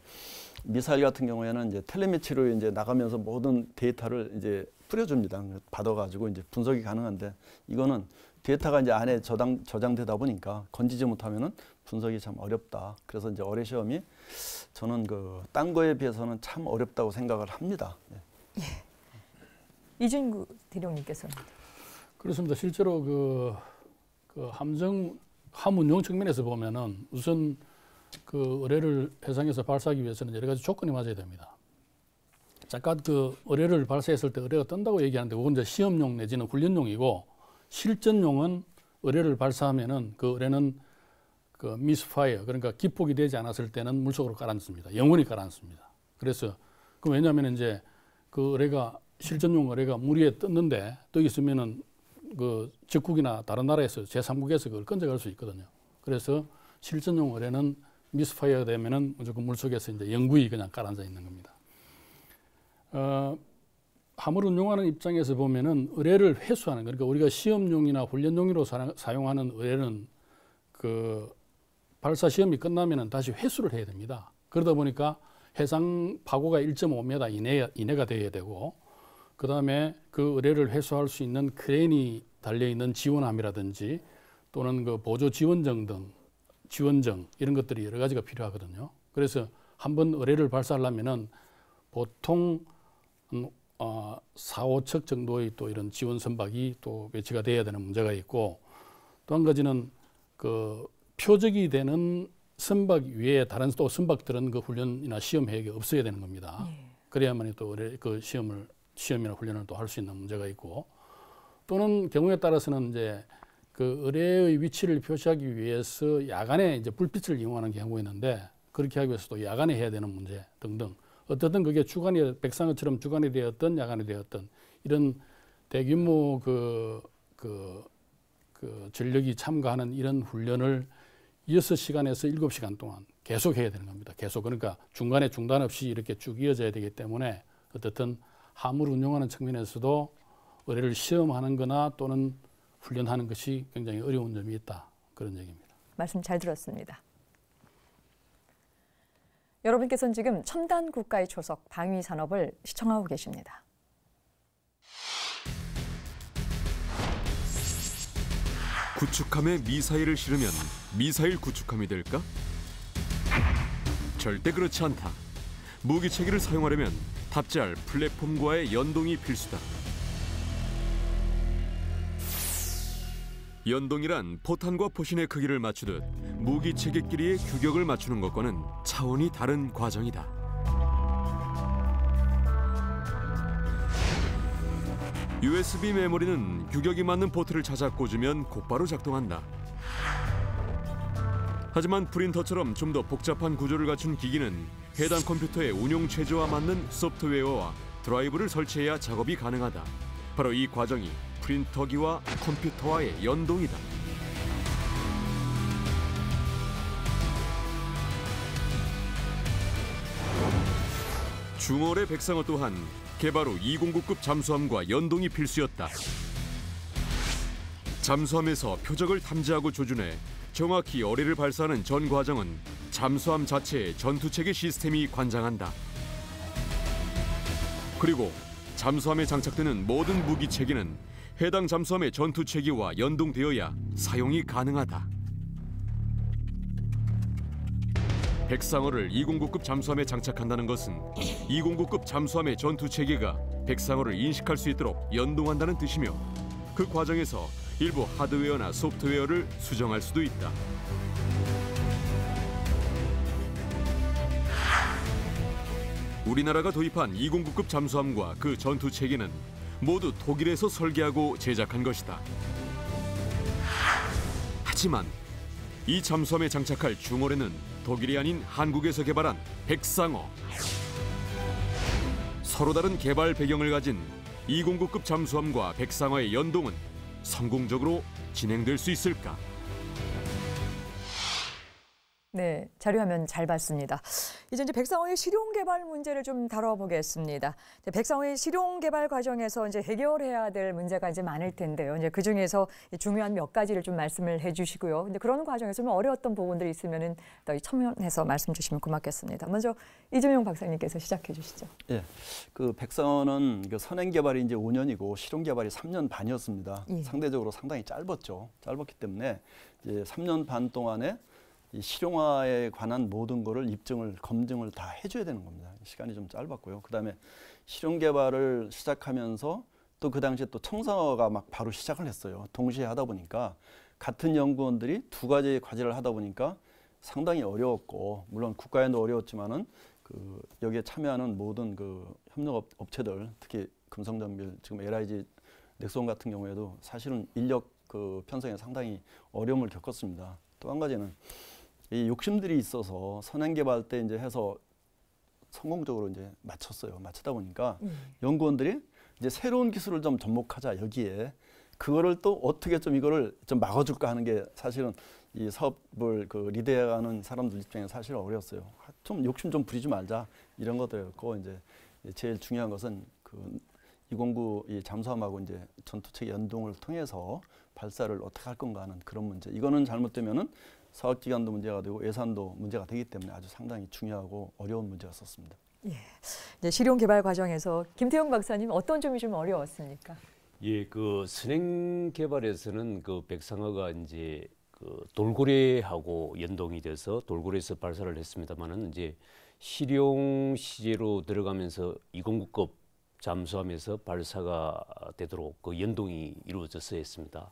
미사일 같은 경우에는 이제 텔레매치로 이제 나가면서 모든 데이터를 이제 뿌려줍니다. 받아가지고 이제 분석이 가능한데 이거는 데이터가 이제 안에 저장, 저장되다 보니까 건지지 못하면은 분석이 참 어렵다. 그래서 이제 어뢰 시험이 저는 그딴 거에 비해서는 참 어렵다고 생각을 합니다. 예. 예. 이준구 대령님께서는. 그렇습니다. 실제로 그, 그 함정 함운용 측면에서 보면은 우선 그의뢰를 해상에서 발사하기 위해서는 여러 가지 조건이 맞아야 됩니다. 잠깐 그의뢰를 발사했을 때의뢰가 뜬다고 얘기하는데 그건 이제 시험용 내지는 훈련용이고 실전용은 의뢰를 발사하면은 그의뢰는그 미스파이어 그러니까 기폭이 되지 않았을 때는 물속으로 가라앉습니다. 영원히 가라앉습니다. 그래서 그 왜냐하면 이제 그의뢰가 실전용 의뢰가물 위에 떴는데 또 있으면은 그 적국이나 다른 나라에서 제3국에서 그걸 건져갈 수 있거든요. 그래서 실전용 어뢰는 미스파이어 되면은 무조건 물속에서 이제 영구히 그냥 깔아져 있는 겁니다. 어, 함을 운용하는 입장에서 보면은 어뢰를 회수하는 그러니까 우리가 시험용이나 훈련용으로 사용하는 어뢰는그 발사 시험이 끝나면은 다시 회수를 해야 됩니다. 그러다 보니까 해상 파고가 1.5m 이내, 이내가 되어야 되고 그 다음에 그 의뢰를 해소할 수 있는 크레인이 달려있는 지원함이라든지 또는 그 보조 지원정 등 지원정 이런 것들이 여러 가지가 필요하거든요. 그래서 한 번 의뢰를 발사하려면은 보통 음, 어, 4, 5척 정도의 또 이런 지원 선박이 또 배치가 돼야 되는 문제가 있고 또 한 가지는 그 표적이 되는 선박 위에 다른 또 선박들은 그 훈련이나 시험 해역이 없어야 되는 겁니다. 예. 그래야만이 또그 시험을 시험이나 훈련을 또 할 수 있는 문제가 있고 또는 경우에 따라서는 이제 그 의뢰의 위치를 표시하기 위해서 야간에 이제 불빛을 이용하는 경우가 있는데 그렇게 하기 위해서도 야간에 해야 되는 문제 등등 어쨌든 그게 주간이 백상어처럼 주간이 되었던 야간이 되었던 이런 대규모 그, 그, 그 전력이 참가하는 이런 훈련을 6 시간에서 7 시간 동안 계속 해야 되는 겁니다. 계속. 그러니까 중간에 중단 없이 이렇게 쭉 이어져야 되기 때문에 어쨌든 함을 운용하는 측면에서도 의뢰를 시험하는 거나 또는 훈련하는 것이 굉장히 어려운 점이 있다. 그런 얘기입니다. 말씀 잘 들었습니다. 여러분께서는 지금 첨단 국가의 초석 방위 산업을 시청하고 계십니다. 구축함에 미사일을 실으면 미사일 구축함이 될까? 절대 그렇지 않다. 무기 체계를 사용하려면 탑재할 플랫폼과의 연동이 필수다. 연동이란 포탄과 포신의 크기를 맞추듯 무기체계끼리의 규격을 맞추는 것과는 차원이 다른 과정이다. USB 메모리는 규격이 맞는 포트를 찾아 꽂으면 곧바로 작동한다. 하지만 프린터처럼 좀 더 복잡한 구조를 갖춘 기기는 해당 컴퓨터의 운용 체제와 맞는 소프트웨어와 드라이브를 설치해야 작업이 가능하다. 바로 이 과정이 프린터기와 컴퓨터와의 연동이다. 중월의 백상어 또한 개발 후 209급 잠수함과 연동이 필수였다. 잠수함에서 표적을 탐지하고 조준해 정확히 어뢰를 발사하는 전 과정은 잠수함 자체의 전투체계 시스템이 관장한다. 그리고 잠수함에 장착되는 모든 무기 체계는 해당 잠수함의 전투 체계와 연동되어야 사용이 가능하다. 백상어를 209급 잠수함에 장착한다는 것은 209급 잠수함의 전투 체계가 백상어를 인식할 수 있도록 연동한다는 뜻이며 그 과정에서 일부 하드웨어나 소프트웨어를 수정할 수도 있다. 우리나라가 도입한 209급 잠수함과 그 전투 체계는 모두 독일에서 설계하고 제작한 것이다. 하지만 이 잠수함에 장착할 중월에는 독일이 아닌 한국에서 개발한 백상어. 서로 다른 개발 배경을 가진 209급 잠수함과 백상어의 연동은 성공적으로 진행될 수 있을까? 네, 자료화면 잘 봤습니다. 이제 이제 백상호의 실용 개발 문제를 좀 다뤄보겠습니다. 이제 백상호의 실용 개발 과정에서 이제 해결해야 될 문제가 이제 많을 텐데요. 이제 그 중에서 중요한 몇 가지를 좀 말씀을 해주시고요. 근데 그런 과정에서 좀 어려웠던 부분들이 있으면은 첨언해서 말씀 주시면 고맙겠습니다. 먼저 이재명 박사님께서 시작해 주시죠. 예, 그 백상호는 그 선행 개발이 이제 5년이고 실용 개발이 3년 반이었습니다. 예. 상대적으로 상당히 짧았죠. 짧았기 때문에 이제 3년 반 동안에 이 실용화에 관한 모든 거를 입증을 검증을 다 해줘야 되는 겁니다. 시간이 좀 짧았고요. 그다음에 실용 개발을 시작하면서 또 그 당시에 또 청사가 막 바로 시작을 했어요. 동시에 하다 보니까 같은 연구원들이 두가지 과제를 하다 보니까 상당히 어려웠고 물론 국가에도 어려웠지만은 그 여기에 참여하는 모든 그 협력 업체들 특히 금성전밀 지금 LIG 넥손 같은 경우에도 사실은 인력 그 편성에 상당히 어려움을 겪었습니다. 또 한 가지는 이 욕심들이 있어서 선행 개발 때 이제 해서 성공적으로 이제 맞췄어요. 맞추다 보니까 음. 연구원들이 이제 새로운 기술을 좀 접목하자 여기에 그거를 또 어떻게 좀 이거를 좀 막아줄까 하는 게 사실은 이 사업을 그 리드해가는 사람들 입장에 사실 어려웠어요. 아, 좀 욕심 좀 부리지 말자 이런 것도였고 이제 제일 중요한 것은 그 이공구 이 잠수함하고 이제 전투체 연동을 통해서 발사를 어떻게 할 건가 하는 그런 문제. 이거는 잘못되면은 사업 기간도 문제가 되고 예산도 문제가 되기 때문에 아주 상당히 중요하고 어려운 문제였었습니다. 예. 이제 실용 개발 과정에서 김태용 박사님 어떤 점이 좀 어려웠습니까? 예, 그 선행 개발에서는 그 백상어가 이제 그 돌고래하고 연동이 돼서 돌고래에서 발사를 했습니다만은 이제 실용 시제로 들어가면서 이공구급 잠수함에서 발사가 되도록 그 연동이 이루어져서 했습니다.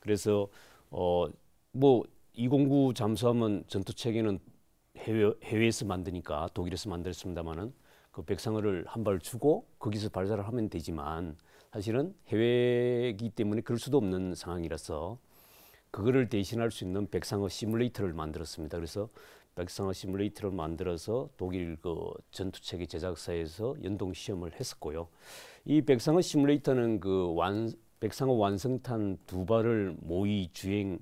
그래서 어뭐 209 잠수함은 전투 체계는 해외, 해외에서 만드니까 독일에서 만들었습니다만은 그 백상어를 한 발 주고 거기서 발사를 하면 되지만 사실은 해외이기 때문에 그럴 수도 없는 상황이라서 그거를 대신할 수 있는 백상어 시뮬레이터를 만들었습니다. 그래서 백상어 시뮬레이터를 만들어서 독일 그 전투체계 제작사에서 연동 시험을 했었고요. 이 백상어 시뮬레이터는 그 완, 백상어 완성탄 두 발을 모의 주행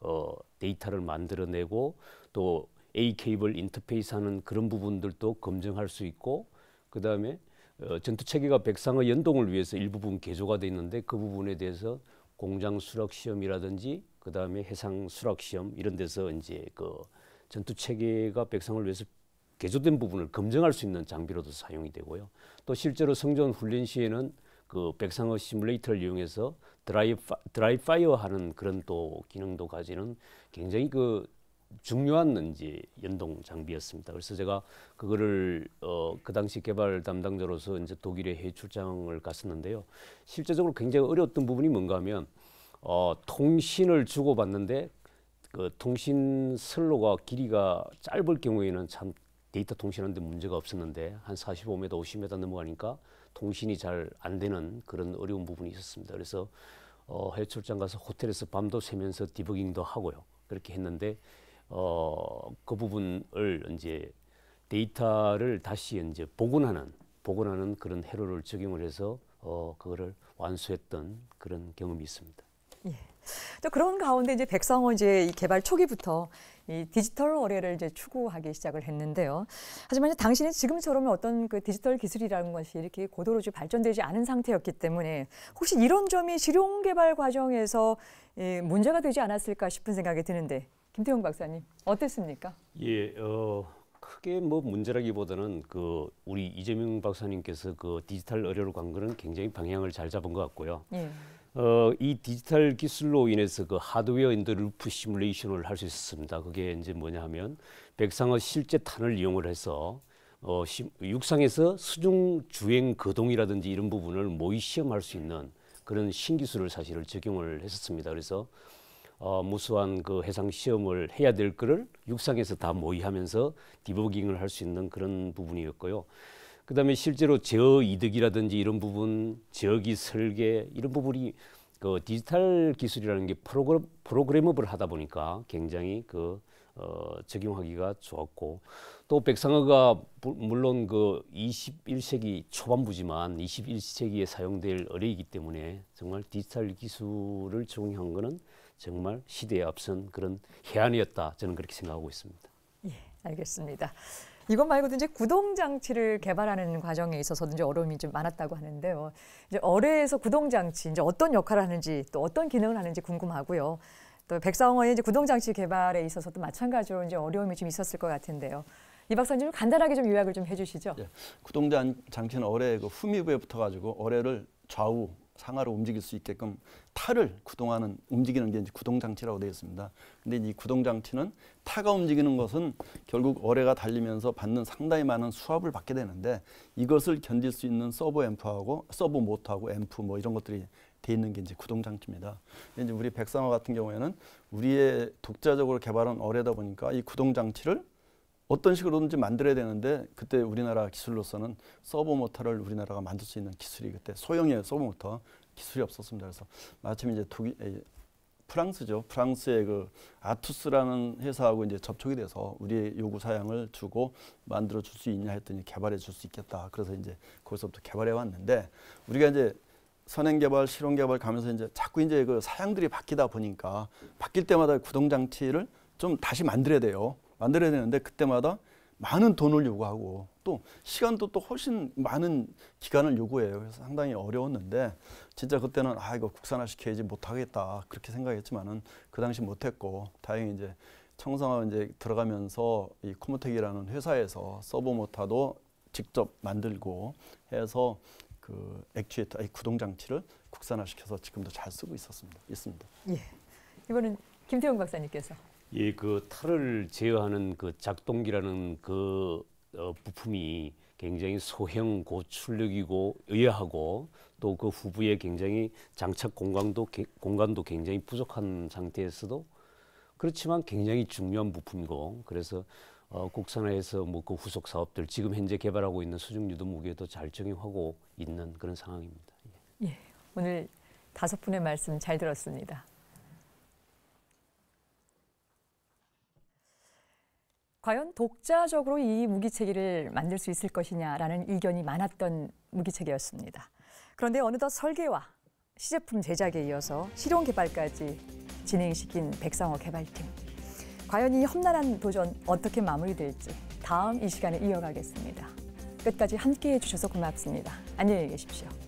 어, 데이터를 만들어내고 또 A 케이블 인터페이스하는 그런 부분들도 검증할 수 있고 그 다음에 어, 전투 체계가 백상의 연동을 위해서 일부분 개조가 돼 있는데 그 부분에 대해서 공장 수락 시험이라든지 그 다음에 해상 수락 시험 이런 데서 이제 그 전투 체계가 백상을 위해서 개조된 부분을 검증할 수 있는 장비로도 사용이 되고요. 또 실제로 성전 훈련 시에는 그 백상어 시뮬레이터를 이용해서 드라이 드라이 파이어 하는 그런 또 기능도 가지는 굉장히 그 중요한 이제 연동 장비였습니다. 그래서 제가 그거를 어, 그 당시 개발 담당자로서 이제 독일에 해외 출장을 갔었는데요. 실제적으로 굉장히 어려웠던 부분이 뭔가 하면 어, 통신을 주고받는데 그 통신 슬로가 길이가 짧을 경우에는 참 데이터 통신하는데 문제가 없었는데 한 45m, 50m 넘어가니까 통신이 잘 안 되는 그런 어려운 부분이 있었습니다. 그래서 어, 해외 출장 가서 호텔에서 밤도 새면서 디버깅도 하고요. 그렇게 했는데 어, 그 부분을 이제 데이터를 다시 이제 복원하는 복원하는 그런 회로를 적용을 해서 어, 그거를 완수했던 그런 경험이 있습니다. 예. 또 그런 가운데 이제 백성호 이제 개발 초기부터 이 디지털 거래를 이제 추구하기 시작을 했는데요. 하지만 당신이 지금처럼 어떤 그 디지털 기술이라는 것이 이렇게 고도로 발전되지 않은 상태였기 때문에 혹시 이런 점이 실용 개발 과정에서 예, 문제가 되지 않았을까 싶은 생각이 드는데 김태용 박사님 어땠습니까? 예, 어, 크게 뭐 문제라기보다는 그 우리 이재명 박사님께서 그 디지털 의료로 간 거는 굉장히 방향을 잘 잡은 것 같고요. 예. 어, 이 디지털 기술로 인해서 그 하드웨어 인더 루프 시뮬레이션을 할 수 있었습니다. 그게 이제 뭐냐 하면 백상어 실제 탄을 이용을 해서 어, 시, 육상에서 수중 주행 거동이라든지 이런 부분을 모의 시험할 수 있는 그런 신기술을 사실을 적용을 했었습니다. 그래서 어, 무수한 그 해상 시험을 해야 될 거를 육상에서 다 모의하면서 디버깅을 할 수 있는 그런 부분이었고요. 그다음에 실제로 제어 이득이라든지 이런 부분, 제어기 설계 이런 부분이 그 디지털 기술이라는 게 프로그램, 프로그래머블 하다 보니까 굉장히 그 어, 적용하기가 좋았고 또 백상어가 물론 그 21세기 초반부지만 21세기에 사용될 어뢰이기 때문에 정말 디지털 기술을 적용한 것은 정말 시대에 앞선 그런 해안이었다 저는 그렇게 생각하고 있습니다. 예, 알겠습니다. 이것 말고도 이제 구동 장치를 개발하는 과정에 있어서도 이제 어려움이 좀 많았다고 하는데요. 이제 어뢰에서 구동 장치 이제 어떤 역할을 하는지 또 어떤 기능을 하는지 궁금하고요. 또백사어의 이제 구동 장치 개발에 있어서도 마찬가지로 이제 어려움이 좀 있었을 것 같은데요. 이 박사님 간단하게 좀 요약을 좀 해주시죠. 예, 구동 장치는 어뢰 그 후미부에 붙어가지고 어뢰를 좌우 상하로 움직일 수 있게끔 타를 구동하는 움직이는 게 이제 구동장치라고 되어 있습니다. 근데 이 구동장치는 타가 움직이는 것은 결국 어뢰가 달리면서 받는 상당히 많은 수압을 받게 되는데 이것을 견딜 수 있는 서버 앰프하고 서버 모터하고 앰프 뭐 이런 것들이 돼 있는 게 이제 구동장치입니다. 이제 우리 백상화 같은 경우에는 우리의 독자적으로 개발한 어뢰다 보니까 이 구동장치를 어떤 식으로든지 만들어야 되는데 그때 우리나라 기술로서는 서버 모터를 우리나라가 만들 수 있는 기술이 그때 소형의 서버 모터 기술이 없었습니다. 그래서 마침 이제 독일 프랑스죠. 프랑스의 그 아투스라는 회사하고 이제 접촉이 돼서 우리의 요구 사양을 주고 만들어 줄 수 있냐 했더니 개발해 줄 수 있겠다. 그래서 이제 거기서부터 개발해 왔는데 우리가 이제 선행 개발, 실험 개발 가면서 이제 자꾸 이제 그 사양들이 바뀌다 보니까 바뀔 때마다 구동 장치를 좀 다시 만들어야 돼요. 만들어야 되는데 그때마다 많은 돈을 요구하고 또 시간도 또 훨씬 많은 기간을 요구해요. 그래서 상당히 어려웠는데 진짜 그때는 아 이거 국산화 시켜야지 못하겠다 그렇게 생각했지만은 그 당시 못했고 다행히 이제 청성화 이제 들어가면서 이 코모텍이라는 회사에서 서버 모터도 직접 만들고 해서 그 액추에이터, 아니, 구동 장치를 국산화시켜서 지금도 잘 쓰고 있었습니다. 있습니다. 예. 이번엔 김태훈 박사님께서 예, 그 탈을 제어하는 그 작동기라는 그 어, 부품이 굉장히 소형 고출력이고 의아하고 또 그 후부에 굉장히 장착 공간도 공간도 굉장히 부족한 상태에서도 그렇지만 굉장히 중요한 부품이고 그래서 어, 국산화에서뭐 그 후속 사업들 지금 현재 개발하고 있는 수중유도 무게도 잘 적용하고 있는 그런 상황입니다. 예. 예 오늘 다섯 분의 말씀 잘 들었습니다. 과연 독자적으로 이 무기체계를 만들 수 있을 것이냐라는 의견이 많았던 무기체계였습니다. 그런데 어느덧 설계와 시제품 제작에 이어서 실용 개발까지 진행시킨 백상호 개발팀. 과연 이 험난한 도전 어떻게 마무리될지 다음 이 시간에 이어가겠습니다. 끝까지 함께해 주셔서 고맙습니다. 안녕히 계십시오.